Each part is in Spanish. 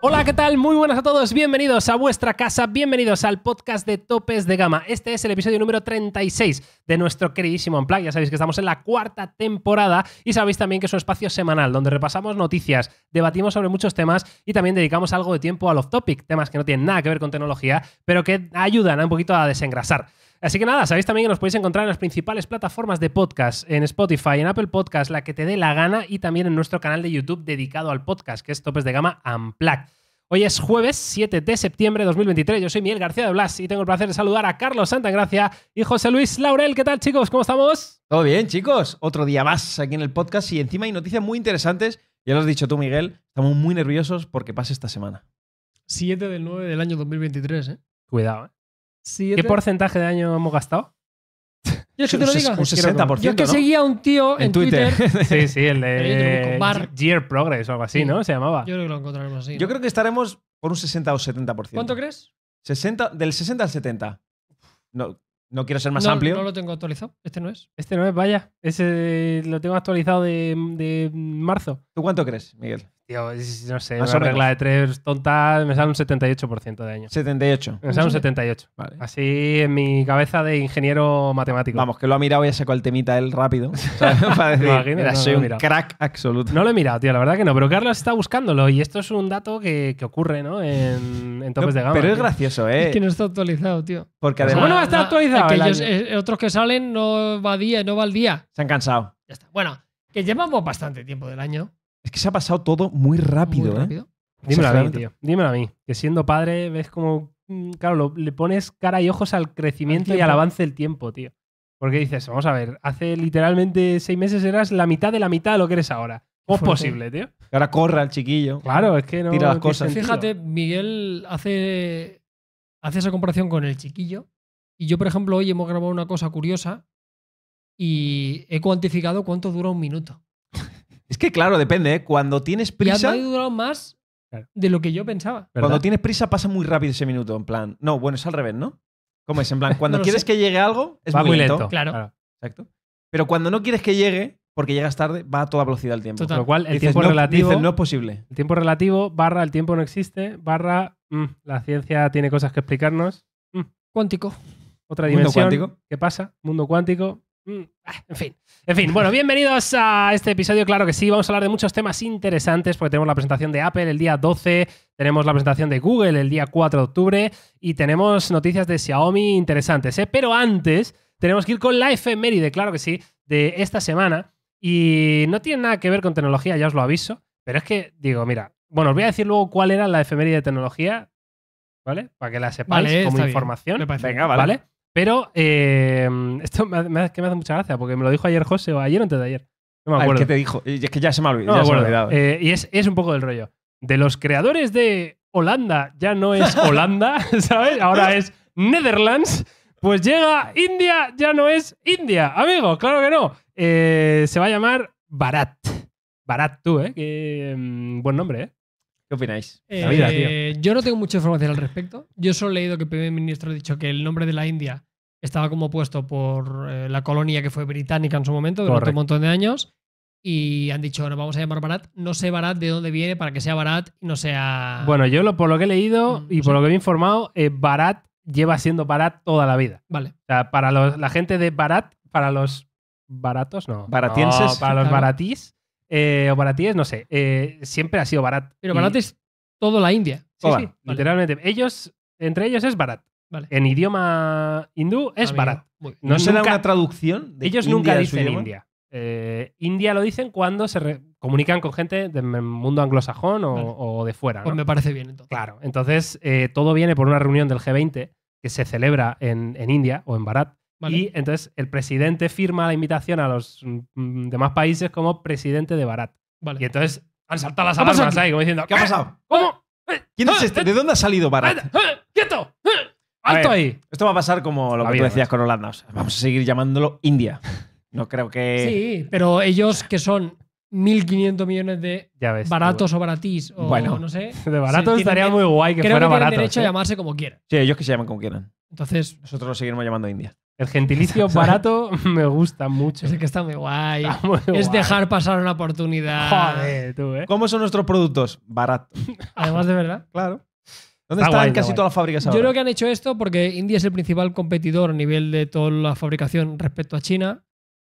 Hola, ¿qué tal? Muy buenas a todos, bienvenidos a vuestra casa, bienvenidos al podcast de Topes de Gama. Este es el episodio número 36 de nuestro queridísimo Unplug. Ya sabéis que estamos en la cuarta temporada y sabéis también que es un espacio semanal donde repasamos noticias, debatimos sobre muchos temas y también dedicamos algo de tiempo al off-topic, temas que no tienen nada que ver con tecnología, pero que ayudan un poquito a desengrasar. Así que nada, sabéis también que nos podéis encontrar en las principales plataformas de podcast, en Spotify, en Apple Podcast, la que te dé la gana, y también en nuestro canal de YouTube dedicado al podcast, que es Topes de Gama Amplac. Hoy es jueves 7 de septiembre de 2023. Yo soy Miguel García de Blas y tengo el placer de saludar a Carlos Santagracia y José Luis Laurel. ¿Qué tal, chicos? ¿Cómo estamos? Todo bien, chicos. Otro día más aquí en el podcast y encima hay noticias muy interesantes. Ya lo has dicho tú, Miguel. Estamos muy nerviosos porque pasa esta semana. 7 del 9 del año 2023, ¿eh? Cuidado, ¿eh? ¿Qué porcentaje de año hemos gastado? Yo que Un 60%. Yo que seguía a un tío en, Twitter. sí, sí, el de Year Progress o algo así, ¿no? Se llamaba. Yo creo que lo encontraremos así. Yo creo que estaremos por un 60 o 70%. ¿Cuánto crees? 60, del 60 al 70. No, no quiero ser más amplio. No lo tengo actualizado. Este no es. Este no es, vaya. Ese lo tengo actualizado de, de marzo. ¿Tú cuánto crees, Miguel? Tío, no sé, una regla de tres tonta me sale un 78% de año 78. Me sale un 78. Vale. Así en mi cabeza de ingeniero matemático. Vamos, que lo ha mirado y ha sacado el temita él rápido. Para decir, era, un crack absoluto. No lo he mirado, tío, la verdad que no. Pero Carlos está buscándolo y esto es un dato que, ocurre, ¿no? En, en topes de gama. Pero es gracioso, ¿eh? Es que no está actualizado, tío. Porque además. no va a estar actualizado? otros que salen no va, día, no va al día. Se han cansado. Ya está. Bueno, que llevamos bastante tiempo del año. Es que se ha pasado todo muy rápido, ¿eh? Dímelo a mí, tío. Dímelo a mí. Que siendo padre ves como. Mm, claro, le pones cara y ojos al crecimiento y al avance del tiempo, tío. Porque dices, vamos a ver, hace literalmente seis meses eras la mitad de la mitad de lo que eres ahora. ¿Cómo es posible, tío? Que ahora corra el chiquillo. Claro, es que no. Tira las cosas. Fíjate, Miguel hace, hace esa comparación con el chiquillo. Y yo, por ejemplo, hoy hemos grabado una cosa curiosa y he cuantificado cuánto dura un minuto. Es que claro, depende, ¿eh? Cuando tienes prisa. ha durado más de lo que yo pensaba. Cuando tienes prisa pasa muy rápido ese minuto, en plan. No, bueno, es al revés, ¿no? ¿Cómo es? En plan, cuando quieres que llegue algo, es muy lento. Claro. Exacto. Pero cuando no quieres que llegue, porque llegas tarde, va a toda velocidad el tiempo. lo cual, el tiempo relativo. no es posible. El tiempo relativo, barra, el tiempo no existe, barra, mm, la ciencia tiene cosas que explicarnos. Mm. Cuántico. Otra dimensión. cuántico? ¿Qué pasa? Mundo cuántico. Mm, ah, en fin, en fin. Bueno, bienvenidos a este episodio. Claro que sí, vamos a hablar de muchos temas interesantes porque tenemos la presentación de Apple el día 12, tenemos la presentación de Google el día 4 de octubre y tenemos noticias de Xiaomi interesantes. ¿eh? Pero antes, tenemos que ir con la efeméride, claro que sí, de esta semana. Y no tiene nada que ver con tecnología, ya os lo aviso. Pero es que, digo, mira, bueno, os voy a decir luego cuál era la efeméride de tecnología, ¿vale? Para que la sepáis vale, como información. Venga, ¿vale? Pero eh, esto me hace, me hace mucha gracia porque me lo dijo ayer José o ayer o antes de ayer. No me ah, acuerdo. te dijo? Es que ya se me ha olvidado. Eh, y es, un poco del rollo. De los creadores de Holanda ya no es Holanda, ¿sabes? Ahora es Netherlands. Pues llega India, ya no es India, amigo, claro que no. Eh, se va a llamar Barat. Barat tú, ¿eh? Qué, mm, buen nombre, ¿eh? ¿Qué opináis? yo no tengo mucha información al respecto. Yo solo he leído que el primer ministro ha dicho que el nombre de la India estaba como puesto por eh, la colonia que fue británica en su momento durante un montón de años y han dicho, nos vamos a llamar Barat. No sé Barat de dónde viene para que sea Barat y no sea... Bueno, yo por lo que he leído mm, y por lo que he informado, eh, Barat lleva siendo Barat toda la vida. Vale. para la gente de Barat, para los baratos, no. Baratienses. para los baratís eh, o baratíes, no sé. siempre ha sido Barat. Pero Barat es toda la India. Sí, literalmente. Ellos, entre ellos es Barat. En idioma hindú es Bharat. ¿No se da una traducción? De ellos nunca dicen India. Eh, India lo dicen cuando se comunican con gente del mundo anglosajón o, de fuera. Pues me parece bien entonces. Claro, entonces eh, todo viene por una reunión del G20 que se celebra en, India o en Bharat. Y entonces el presidente firma la invitación a los mm, mm, demás países como presidente de Bharat. Y entonces han saltado las alarmas ahí, como diciendo: ¿Qué, ha eh, pasado? ¿Cómo? ¿Quién es este? ¿De dónde ha salido Bharat? ¡Quieto! ¡Alto ahí! Esto va a pasar como lo que tú decías con Holanda. vamos a seguir llamándolo India. No creo que. Sí, pero ellos que son 1.500 millones de baratos o baratís o no sé. De baratos estaría muy guay que creo fuera que barato. Tienen derecho a ¿eh? llamarse como quieran. Sí, ellos que se llaman como quieran. Entonces. Nosotros lo seguiremos llamando India. El gentilicio barato me gusta mucho. Es que está muy guay. es dejar pasar una oportunidad. Joder, tú, ¿eh? ¿Cómo son nuestros productos? Barato. Además de verdad. claro. ¿Dónde están casi todas las fábricas ahora? Yo creo que han hecho esto porque India es el principal competidor a nivel de toda la fabricación respecto a China.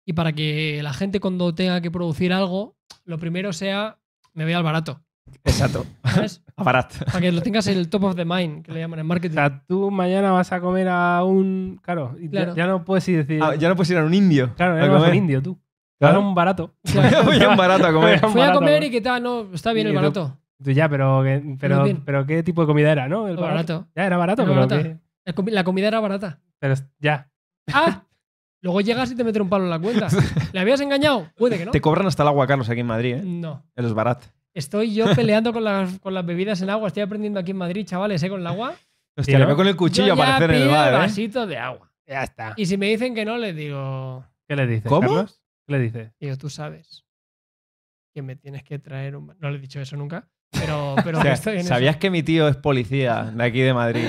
Y para que la gente cuando tenga que producir algo, lo primero sea, me voy al barato. Exacto. A barato. Para que lo tengas en el top of the mind, que le llaman en marketing. O sea, tú mañana vas a comer a un... Claro, Ya, no puedes ir decir... Ah, ya no puedes ir a un indio. Claro, ya no vas a un indio tú. Claro. un barato. Voy a un barato a comer. Fui a comer y que tal, no, está bien el barato ya, pero, pero, pero ¿qué tipo de comida era, no? barato. Ya, era barato, La, comida era barata. Pero ya. ¡Ah! Luego llegas y te meten un palo en la cuenta. ¿Le habías engañado? Puede que no. Te cobran hasta el agua, Carlos, aquí en Madrid, ¿eh? No. Es barato. Estoy yo peleando con las, con las bebidas en agua. Estoy aprendiendo aquí en Madrid, chavales, ¿eh? Con el agua. Hostia, le veo con el cuchillo para hacer aparecer en el bar, ¿eh? vasito de agua. Ya está. Y si me dicen que no, les digo... ¿Qué le dices, Carlos? ¿Qué le dices? Digo, tú sabes que me tienes que traer un... No le he dicho eso nunca. Pero, ¿Sabías que mi tío es policía de aquí de Madrid?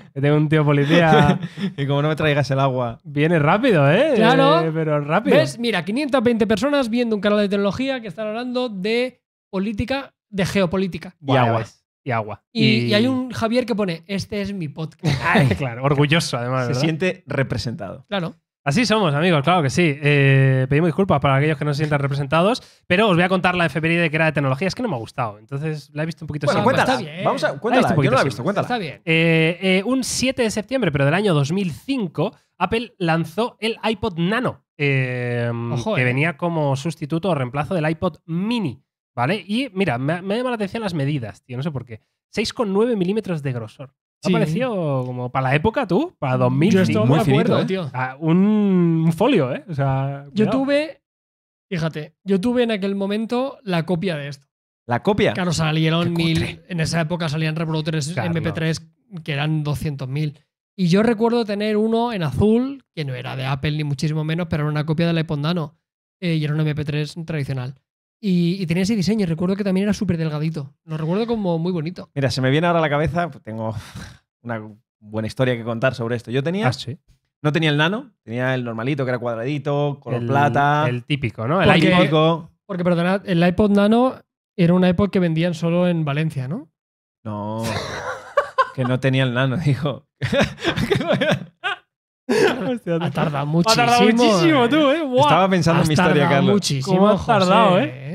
Y tengo un tío policía. y como no me traigas el agua. Viene rápido, ¿eh? Claro. Eh, pero rápido. ¿Ves? Mira, 520 personas viendo un canal de tecnología que están hablando de política, de geopolítica. Y agua. Y agua. Y, hay un Javier que pone, este es mi podcast. claro, orgulloso además. Se siente representado. Claro. Así somos, amigos, claro que sí. Eh, pedimos disculpas para aquellos que no se sientan representados, pero os voy a contar la de que era de tecnología. Es que no me ha gustado, entonces la he visto un poquito bueno, cuéntala. Está bien. Vamos a, cuéntala. Yo no la he visto, cuéntala. Está bien. Eh, eh, un 7 de septiembre, pero del año 2005, Apple lanzó el iPod Nano, em, que venía como sustituto o reemplazo del iPod Mini, ¿vale? Y mira, me, me llamado la atención las medidas, tío, no sé por qué. 6,9 milímetros de grosor. Ha parecido como para la época tú, para 2000. Yo muy un folio, ¿eh? yo tuve, fíjate, yo tuve en aquel momento la copia de esto. ¿La copia? Claro, salieron mil. En esa época salían reproductores MP3 que eran 200.000. Y yo recuerdo tener uno en azul, que no era de Apple ni muchísimo menos, pero era una copia de la Nano. Eh, y era un MP3 tradicional. Y, tenía ese diseño. Recuerdo que también era súper delgadito. Lo recuerdo como muy bonito. Mira, se me viene ahora a la cabeza, pues, tengo una buena historia que contar sobre esto. Yo tenía. Ah, ¿sí? No tenía el nano, tenía el normalito que era cuadradito, color plata. El típico, ¿no? El iPod. Porque, perdonad, el iPod nano era un iPod que vendían solo en Valencia, ¿no? No. que no tenía el nano, dijo. ha tardado muchísimo. Ha tardado muchísimo, eh. tú, ¿eh? Estaba pensando en mi historia, Carlos. Muchísimo, ¿Cómo tardado, eh?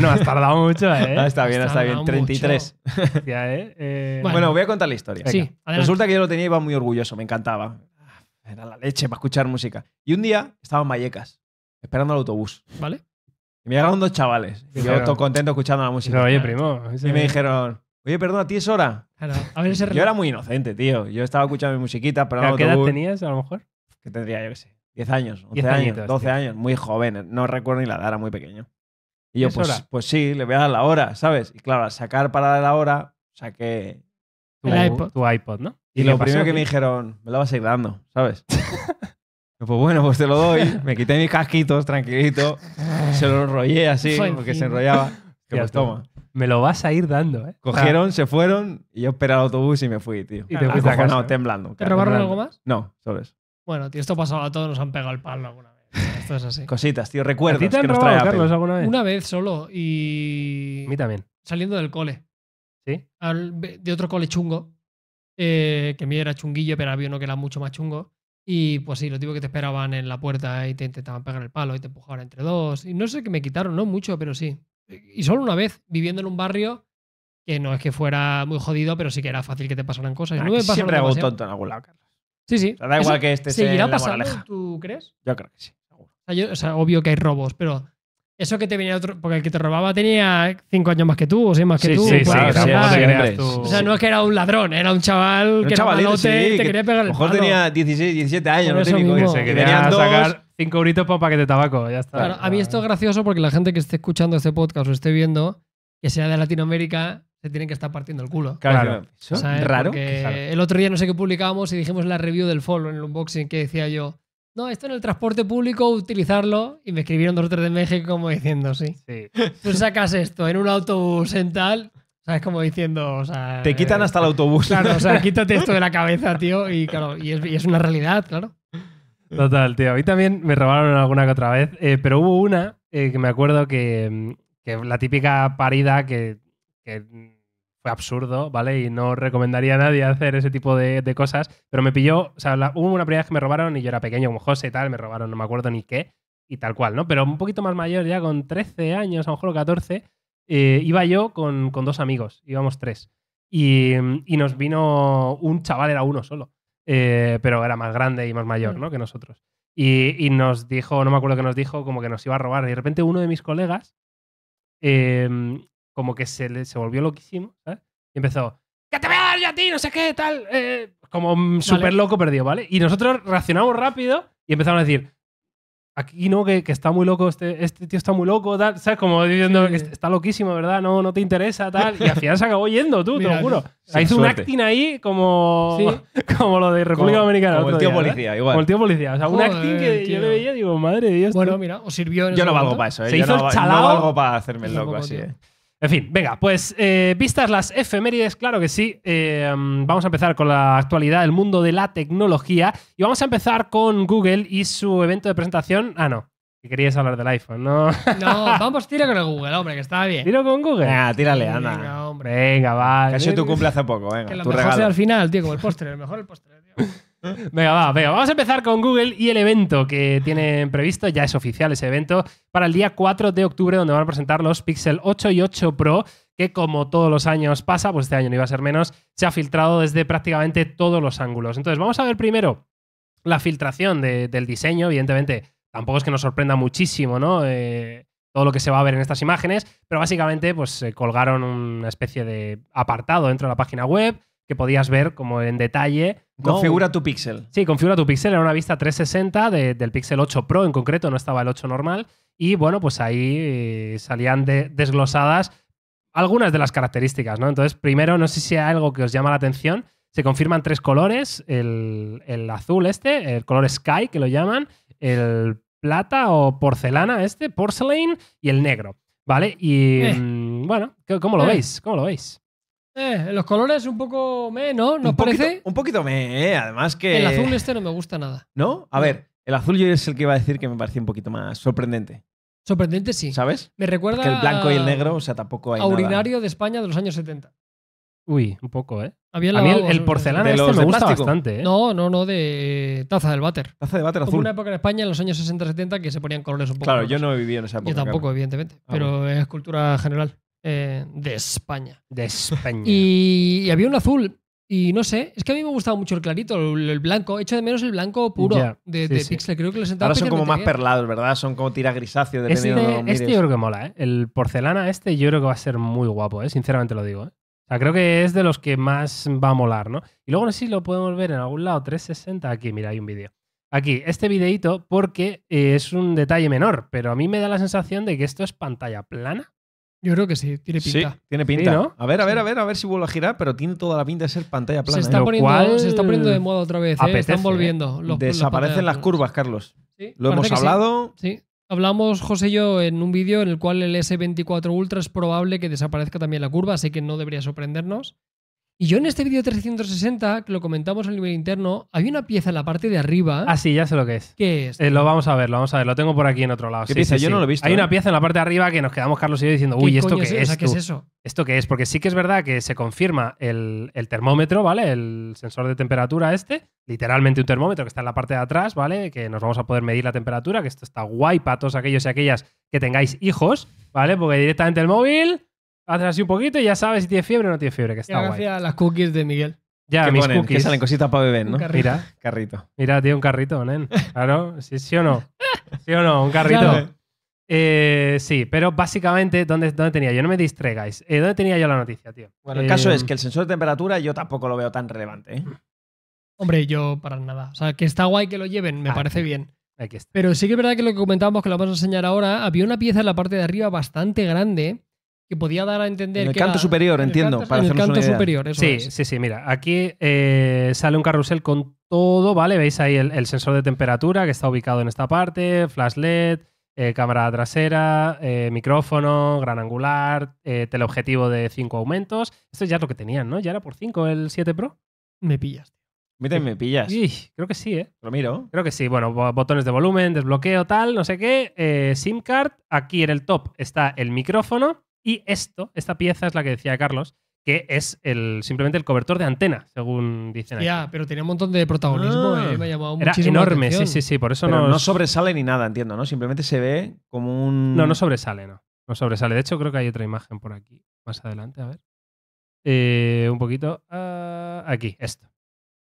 no, has tardado mucho, ¿eh? está bien, está bien. 33. ¿eh? Eh, bueno, voy a contar la historia. Sí, Resulta que yo lo tenía y iba muy orgulloso, me encantaba. Era la leche para escuchar música. Y un día estaba en Vallecas, esperando el autobús. Vale. Y me llegaron dos chavales. yo todo contento escuchando la música. oye, primo. Y me dijeron, oye, perdón, ¿a ti es hora? Yo era muy inocente, tío. Yo estaba escuchando mi musiquita, pero ¿Qué edad tenías, a lo mejor? Que tendría, yo qué sé. 10 años, 11 años, 12 años, muy joven. No recuerdo ni la edad, era muy pequeño. Y yo, pues, pues sí, le voy a dar la hora, ¿sabes? Y claro, al sacar para la hora, saqué tu, iPod. ¿no? Y, lo primero que me dijeron, me lo vas a ir dando, ¿sabes? pues bueno, pues te lo doy. Me quité mis casquitos, tranquilito. se lo enrollé así, porque se enrollaba. Que pues toma. Me lo vas a ir dando, ¿eh? Cogieron, se fueron y yo esperé al autobús y me fui, tío. Y te fuiste a No, temblando. ¿Te robaron algo más? No, sabes. Bueno, tío, esto pasado a todos, nos han pegado el palo alguna vez así. Cositas, tío, recuerdos. te han que Una vez solo y. A mí también. Saliendo del cole. ¿Sí? de otro cole chungo. Eh, que a mí era chunguillo, pero había uno que era mucho más chungo. Y pues sí, lo tipos que te esperaban en la puerta y te intentaban pegar el palo y te empujaban entre dos. Y no sé qué me quitaron, no mucho, pero sí. Y solo una vez, viviendo en un barrio que no es que fuera muy jodido, pero sí que era fácil que te pasaran cosas. Ah, no siempre hago tonto en algún lado, Sí, sí. da igual que este ¿Seguirá pasando, tú crees? Yo creo que sí. O sea, obvio que hay robos, pero eso que te venía otro. Porque el que te robaba tenía cinco años más que tú o seis más que tú. Sí, pues, sí, O sea, no es que era un ladrón, era un chaval que te quería pegar el mejor tenía 16, 17 años, no no típico. Que quería sacar cinco gritos para un paquete de tabaco, ya está. a mí esto es gracioso porque la gente que esté escuchando este podcast o esté viendo, que sea de Latinoamérica, tienen que estar partiendo el culo. Claro, raro. El otro día no sé qué publicábamos y dijimos la review del Follow en el unboxing que decía yo, no, esto en el transporte público, utilizarlo. Y me escribieron dos o tres de México como diciendo, sí. Tú sacas esto en un autobús en tal, ¿sabes? Como diciendo, o sea. Te quitan hasta el eh, autobús. Claro, o sea, quítate esto de la cabeza, tío. Y claro, y es, una realidad, claro. Total, tío. A mí también me robaron alguna que otra vez. Eh, pero hubo una eh, que me acuerdo que, mm, que la típica parida que, que absurdo, ¿vale? Y no recomendaría a nadie hacer ese tipo de, cosas, pero me pilló, o sea, hubo una primera vez que me robaron y yo era pequeño como José y tal, me robaron, no me acuerdo ni qué, y tal cual, ¿no? Pero un poquito más mayor, ya con 13 años, a lo mejor 14, eh, iba yo con, dos amigos, íbamos tres, y, nos vino un chaval, era uno solo, eh, pero era más grande y más mayor, mm. ¿no? Que nosotros. Y, y, nos dijo, no me acuerdo que nos dijo, como que nos iba a robar, y de repente uno de mis colegas... Em, como que se, se volvió loquísimo, ¿sabes? Y empezó, ¡que te voy a dar yo a ti! No sé qué, tal. Eh, como mm, súper loco perdido, ¿vale? Y nosotros reaccionamos rápido y empezamos a decir, aquí no, que, que, está muy loco, este, este tío está muy loco, tal, ¿sabes? Como diciendo que está loquísimo, ¿verdad? No, no te interesa, tal. Y al final se acabó yendo, tú, te lo juro. hizo un acting ahí como, como lo de República Dominicana. Como el tío policía, igual. Como el tío policía. O sea, un acting que yo le veía digo, madre de Dios. Bueno, mira, os sirvió. En yo no valgo para eso, ¿eh? Se hizo no, el No valgo para hacerme el loco así, eh. En fin, venga, pues eh, vistas las efemérides, claro que sí, eh, vamos a empezar con la actualidad del mundo de la tecnología y vamos a empezar con Google y su evento de presentación. Ah, no, que querías hablar del iPhone, ¿no? No, vamos, tira con el Google, hombre, que está bien. ¿Tiro con Google? tírale, anda. Venga, hombre. Venga, va. Casi tu cumple hace poco, venga. Que lo tu mejor sea al final, tío, como el postre, el mejor el postre, tío. Venga, va, venga. Vamos a empezar con Google y el evento que tienen previsto. Ya es oficial ese evento para el día 4 de octubre, donde van a presentar los Pixel 8 y 8 Pro, que como todos los años pasa, pues este año no iba a ser menos, se ha filtrado desde prácticamente todos los ángulos. Entonces, vamos a ver primero la filtración del diseño. Evidentemente, tampoco es que nos sorprenda muchísimo, ¿no? Eh, todo lo que se va a ver en estas imágenes, pero básicamente, pues colgaron una especie de apartado dentro de la página web que podías ver como en detalle. Configura tu pixel. Sí, configura tu pixel. Era una vista 360 del Pixel 8 Pro en concreto, no estaba el 8 normal. Y bueno, pues ahí eh, salían desglosadas algunas de las características, ¿no? Entonces, primero, no sé si hay algo que os llama la atención. Se confirman tres colores: el, azul, este, el color sky, que lo llaman, el plata o porcelana, este, porcelain, y el negro. ¿Vale? Y eh. mm, bueno, ¿cómo lo eh. veis? ¿Cómo lo veis? Eh, los colores un poco me, ¿no? ¿Nos parece? Un poquito me, ¿eh? además que. El azul este no me gusta nada. ¿No? A ver, el azul yo es el que iba a decir que me parecía un poquito más sorprendente. Sorprendente, sí. ¿Sabes? Me recuerda. Que el blanco y el negro, o sea, tampoco hay. A urinario de España de los años 70. Uy, un poco, ¿eh? Había a el, porcelana este me gusta bastante, ¿eh? No, no, no, de eh, taza del váter. Taza de váter azul. Hubo una época en España, en los años 60-70, que se ponían colores un poco. Claro, yo no he vivido en esa época. Yo tampoco, evidentemente. Ah, pero es cultura general. Eh, de España. De España. Y, había un azul. Y no sé, es que a mí me gustaba mucho el clarito, el, blanco, blanco. hecho de menos el blanco puro de, Pixel. Creo que Ahora son como más perlados, ¿verdad? Son como tira grisáceo. Este, de este yo creo que mola, ¿eh? El porcelana este yo creo que va a ser muy guapo, ¿eh? Sinceramente lo digo, ¿eh? O sea, creo que es de los que más va a molar, ¿no? Y luego no sé si lo podemos ver en algún lado, 360. Aquí, mira, hay un vídeo. Aquí, este videito porque eh, es un detalle menor, pero a mí me da la sensación de que esto es pantalla plana yo creo que sí, tiene pinta. tiene pinta. ¿no? A ver, a ver, a ver, a ver si vuelve a girar, pero tiene toda la pinta de ser pantalla plana. ¿eh? Se está, poniendo, de moda otra vez, ¿eh? están volviendo. Los, Desaparecen las curvas, Carlos. Lo hemos hablado. sí. Hablamos, José y yo, en un vídeo en el cual el S24 Ultra es probable que desaparezca también la curva, así que no debería sorprendernos. Y yo en este vídeo 360, que lo comentamos a nivel interno, hay una pieza en la parte de arriba. Ah, sí, ya sé lo que es. ¿Qué es? Eh, lo vamos a ver, lo vamos a ver. Lo tengo por aquí en otro lado. ¿Qué yo no lo he visto. Hay una ¿eh? pieza en la parte de arriba que nos quedamos Carlos y yo diciendo, uy, ¿esto qué es? es? ¿qué es eso? ¿Esto qué es? Porque sí que es verdad que se confirma el, el, termómetro, ¿vale? El sensor de temperatura este, literalmente un termómetro que está en la parte de atrás, ¿vale? Que nos vamos a poder medir la temperatura, que esto está guay para todos aquellos y aquellas que tengáis hijos, ¿vale? Porque directamente el móvil Haces así un poquito y ya sabes si tiene fiebre o no tiene fiebre, que está guay. Gracias a las cookies de Miguel. Ya, mis cookies. Que salen cositas para beber, ¿no? Mira, carrito. Mira, tiene un carrito, nen. Claro, ¿Sí, o no? ¿Sí o no? Un carrito. Eh, sí, pero básicamente, ¿dónde, ¿dónde, tenía yo? No me distraigáis. Eh, ¿Dónde tenía yo la noticia, tío? Bueno, el caso eh, es que el sensor de temperatura yo tampoco lo veo tan relevante. Hombre, yo para nada. O sea, que está guay que lo lleven, me parece bien. Pero sí que es verdad que lo que comentábamos, que lo vamos a enseñar ahora, había una pieza en la parte de arriba bastante grande que podía dar a entender en el canto superior, entiendo, en el canto superior. sí, sí, sí. Mira, aquí eh, sale un carrusel con todo, ¿vale? Veis ahí el, sensor de temperatura que está ubicado en esta parte, flash LED, eh, cámara trasera, eh, micrófono, gran angular, teleobjetivo de 5 aumentos. Esto ya es lo que tenían, ¿no? Ya era por 5 el 7 Pro. Me pillas. Mira, me pillas. Sí, creo que sí, ¿eh? Lo miro. Creo que sí. Bueno, botones de volumen, desbloqueo, tal, no sé qué. SIM card. Aquí en el top está el micrófono. Y esto, esta pieza es la que decía Carlos, que es el, simplemente el cobertor de antena, según dicen Ya, pero tenía un montón de protagonismo, me ha llamado Era enorme, sí, sí, sí, por eso no sobresale ni nada, entiendo, ¿no? Simplemente se ve como un... No, no sobresale, no. No sobresale. De hecho, creo que hay otra imagen por aquí, más adelante, a ver. Eh, un poquito... Ah, aquí, esto.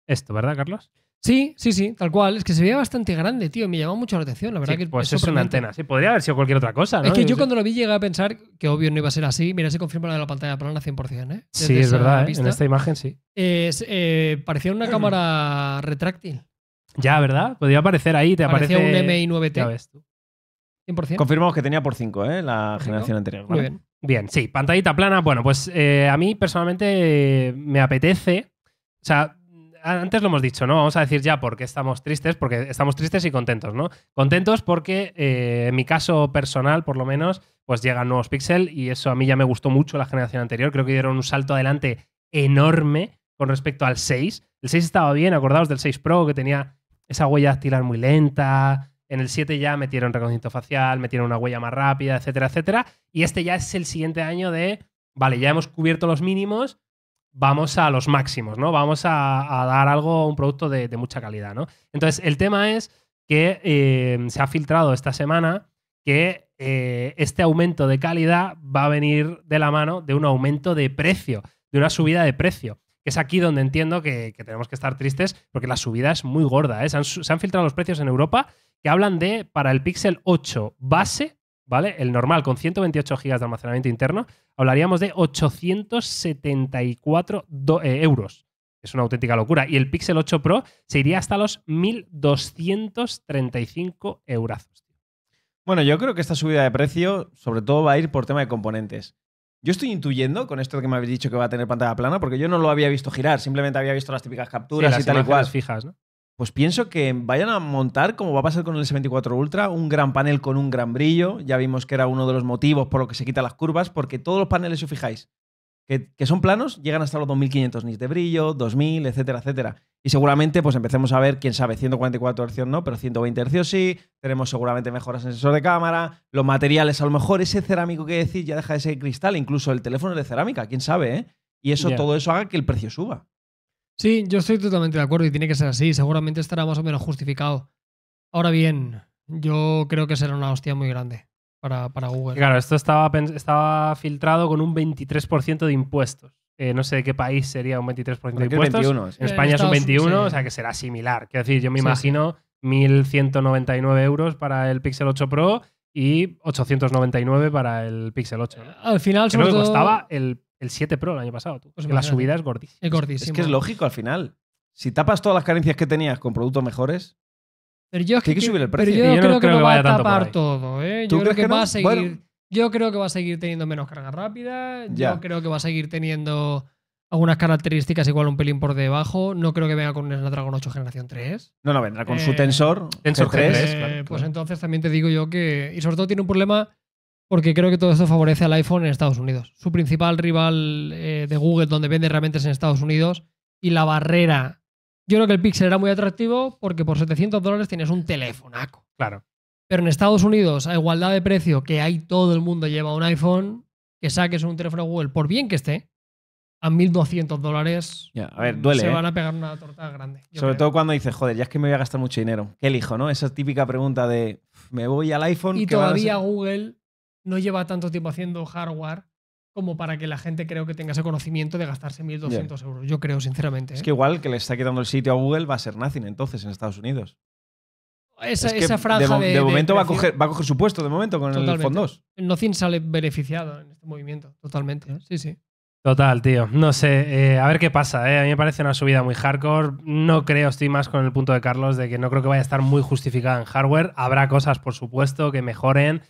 Esto, ¿verdad, Carlos? Sí, sí, sí, tal cual. Es que se veía bastante grande, tío. Me llamó mucho la atención, la verdad que. Pues es, una antena, sí. Podría haber sido cualquier otra cosa, ¿no? Es que yo cuando lo vi llegué a pensar que obvio no iba a ser así. Mira, se confirma la de la pantalla plana 100%, ¿eh? sí, es verdad, ¿eh? en esta imagen sí. Eh, parecía una cámara retráctil. Ya, ¿verdad? Podría aparecer ahí, te aparece. un MI9T. tú. 100%. Confirmamos que tenía por 5, ¿eh? La generación anterior. Muy bien. Bien, sí, pantallita plana. Bueno, pues eh, a mí personalmente me apetece. O sea, antes lo hemos dicho, ¿no? Vamos a decir ya porque estamos tristes, porque estamos tristes y contentos, ¿no? Contentos porque eh, en mi caso personal, por lo menos, pues llegan nuevos Pixel y eso a mí ya me gustó mucho la generación anterior. Creo que dieron un salto adelante enorme con respecto al 6. El 6 estaba bien, acordados del 6 Pro que tenía esa huella dactilar muy lenta. En el 7 ya metieron reconocimiento facial, metieron una huella más rápida, etcétera, etcétera. Y este ya es el siguiente año de, vale, ya hemos cubierto los mínimos, vamos a los máximos, ¿no? Vamos a, dar algo, un producto de, mucha calidad, ¿no? Entonces, el tema es que eh, se ha filtrado esta semana que eh, este aumento de calidad va a venir de la mano de un aumento de precio, de una subida de precio. Que es aquí donde entiendo que, tenemos que estar tristes porque la subida es muy gorda. ¿eh? Se, han, se han filtrado los precios en Europa que hablan de para el Pixel 8 base ¿vale? El normal con 128 GB de almacenamiento interno, hablaríamos de 874 eh, euros. Es una auténtica locura. Y el Pixel 8 Pro se iría hasta los 1.235 euros. Bueno, yo creo que esta subida de precio sobre todo va a ir por tema de componentes. Yo estoy intuyendo con esto que me habéis dicho que va a tener pantalla plana, porque yo no lo había visto girar, simplemente había visto las típicas capturas y tal y cual. fijas, ¿no? Pues pienso que vayan a montar, como va a pasar con el S24 Ultra, un gran panel con un gran brillo. Ya vimos que era uno de los motivos por lo que se quitan las curvas, porque todos los paneles, si os fijáis, que, son planos, llegan hasta los 2500 nits de brillo, 2000, etcétera, etcétera. Y seguramente pues empecemos a ver, quién sabe, 144 Hz no, pero 120 Hz sí. Tenemos seguramente mejoras en sensor de cámara, los materiales, a lo mejor ese cerámico que decís ya deja de ser cristal, incluso el teléfono es de cerámica, quién sabe, ¿eh? Y eso, todo eso haga que el precio suba. Sí, yo estoy totalmente de acuerdo y tiene que ser así. Seguramente estará más o menos justificado. Ahora bien, yo creo que será una hostia muy grande para, Google. Claro, esto estaba, estaba filtrado con un 23% de impuestos. Eh, no sé de qué país sería un 23% de impuestos. En eh, España son es un 21, o sea que será similar. Quiero decir, yo me imagino 1.199 euros para el Pixel 8 Pro y 899 para el Pixel 8. Al final, Creo sobre costaba el el 7 Pro el año pasado. Tú. Pues la subida es gordísima. Es gordísima. Es que es lógico al final. Si tapas todas las carencias que tenías con productos mejores, pero que, subir el precio. yo, creo, que, va a tapar todo. Yo creo que, va a seguir. teniendo menos carga rápida. Yo creo que va a seguir teniendo algunas características igual un pelín por debajo. No creo que venga con el Snapdragon 8 Generación 3. No, no vendrá con su eh, tensor. Tensor 3 eh, pues entonces también te digo yo que. Y sobre todo tiene un problema porque creo que todo esto favorece al iPhone en Estados Unidos. Su principal rival eh, de Google, donde vende realmente es en Estados Unidos, y la barrera. Yo creo que el Pixel era muy atractivo porque por 700 dólares tienes un telefonaco. Claro. Pero en Estados Unidos, a igualdad de precio, que hay todo el mundo lleva un iPhone, que saques un teléfono Google, por bien que esté, a 1.200 dólares a ver, duele, se ¿eh? van a pegar una torta grande. Sobre todo cuando dices, joder, ya es que me voy a gastar mucho dinero. ¿Qué elijo, no? Esa típica pregunta de, ¿me voy al iPhone? Y todavía Google no lleva tanto tiempo haciendo hardware como para que la gente creo que tenga ese conocimiento de gastarse 1.200 euros. Yo creo, sinceramente. Es ¿eh? que igual que le está quitando el sitio a Google va a ser Nothing entonces en Estados Unidos. Esa, franja de, de, momento va, a coger, su puesto de momento con el Fondos. sale beneficiado en este movimiento, totalmente. Sí, sí. Total, tío. No sé, eh, a ver qué pasa. Eh. A mí me parece una subida muy hardcore. No creo, estoy más con el punto de Carlos, de que no creo que vaya a estar muy justificada en hardware. Habrá cosas, por supuesto, que mejoren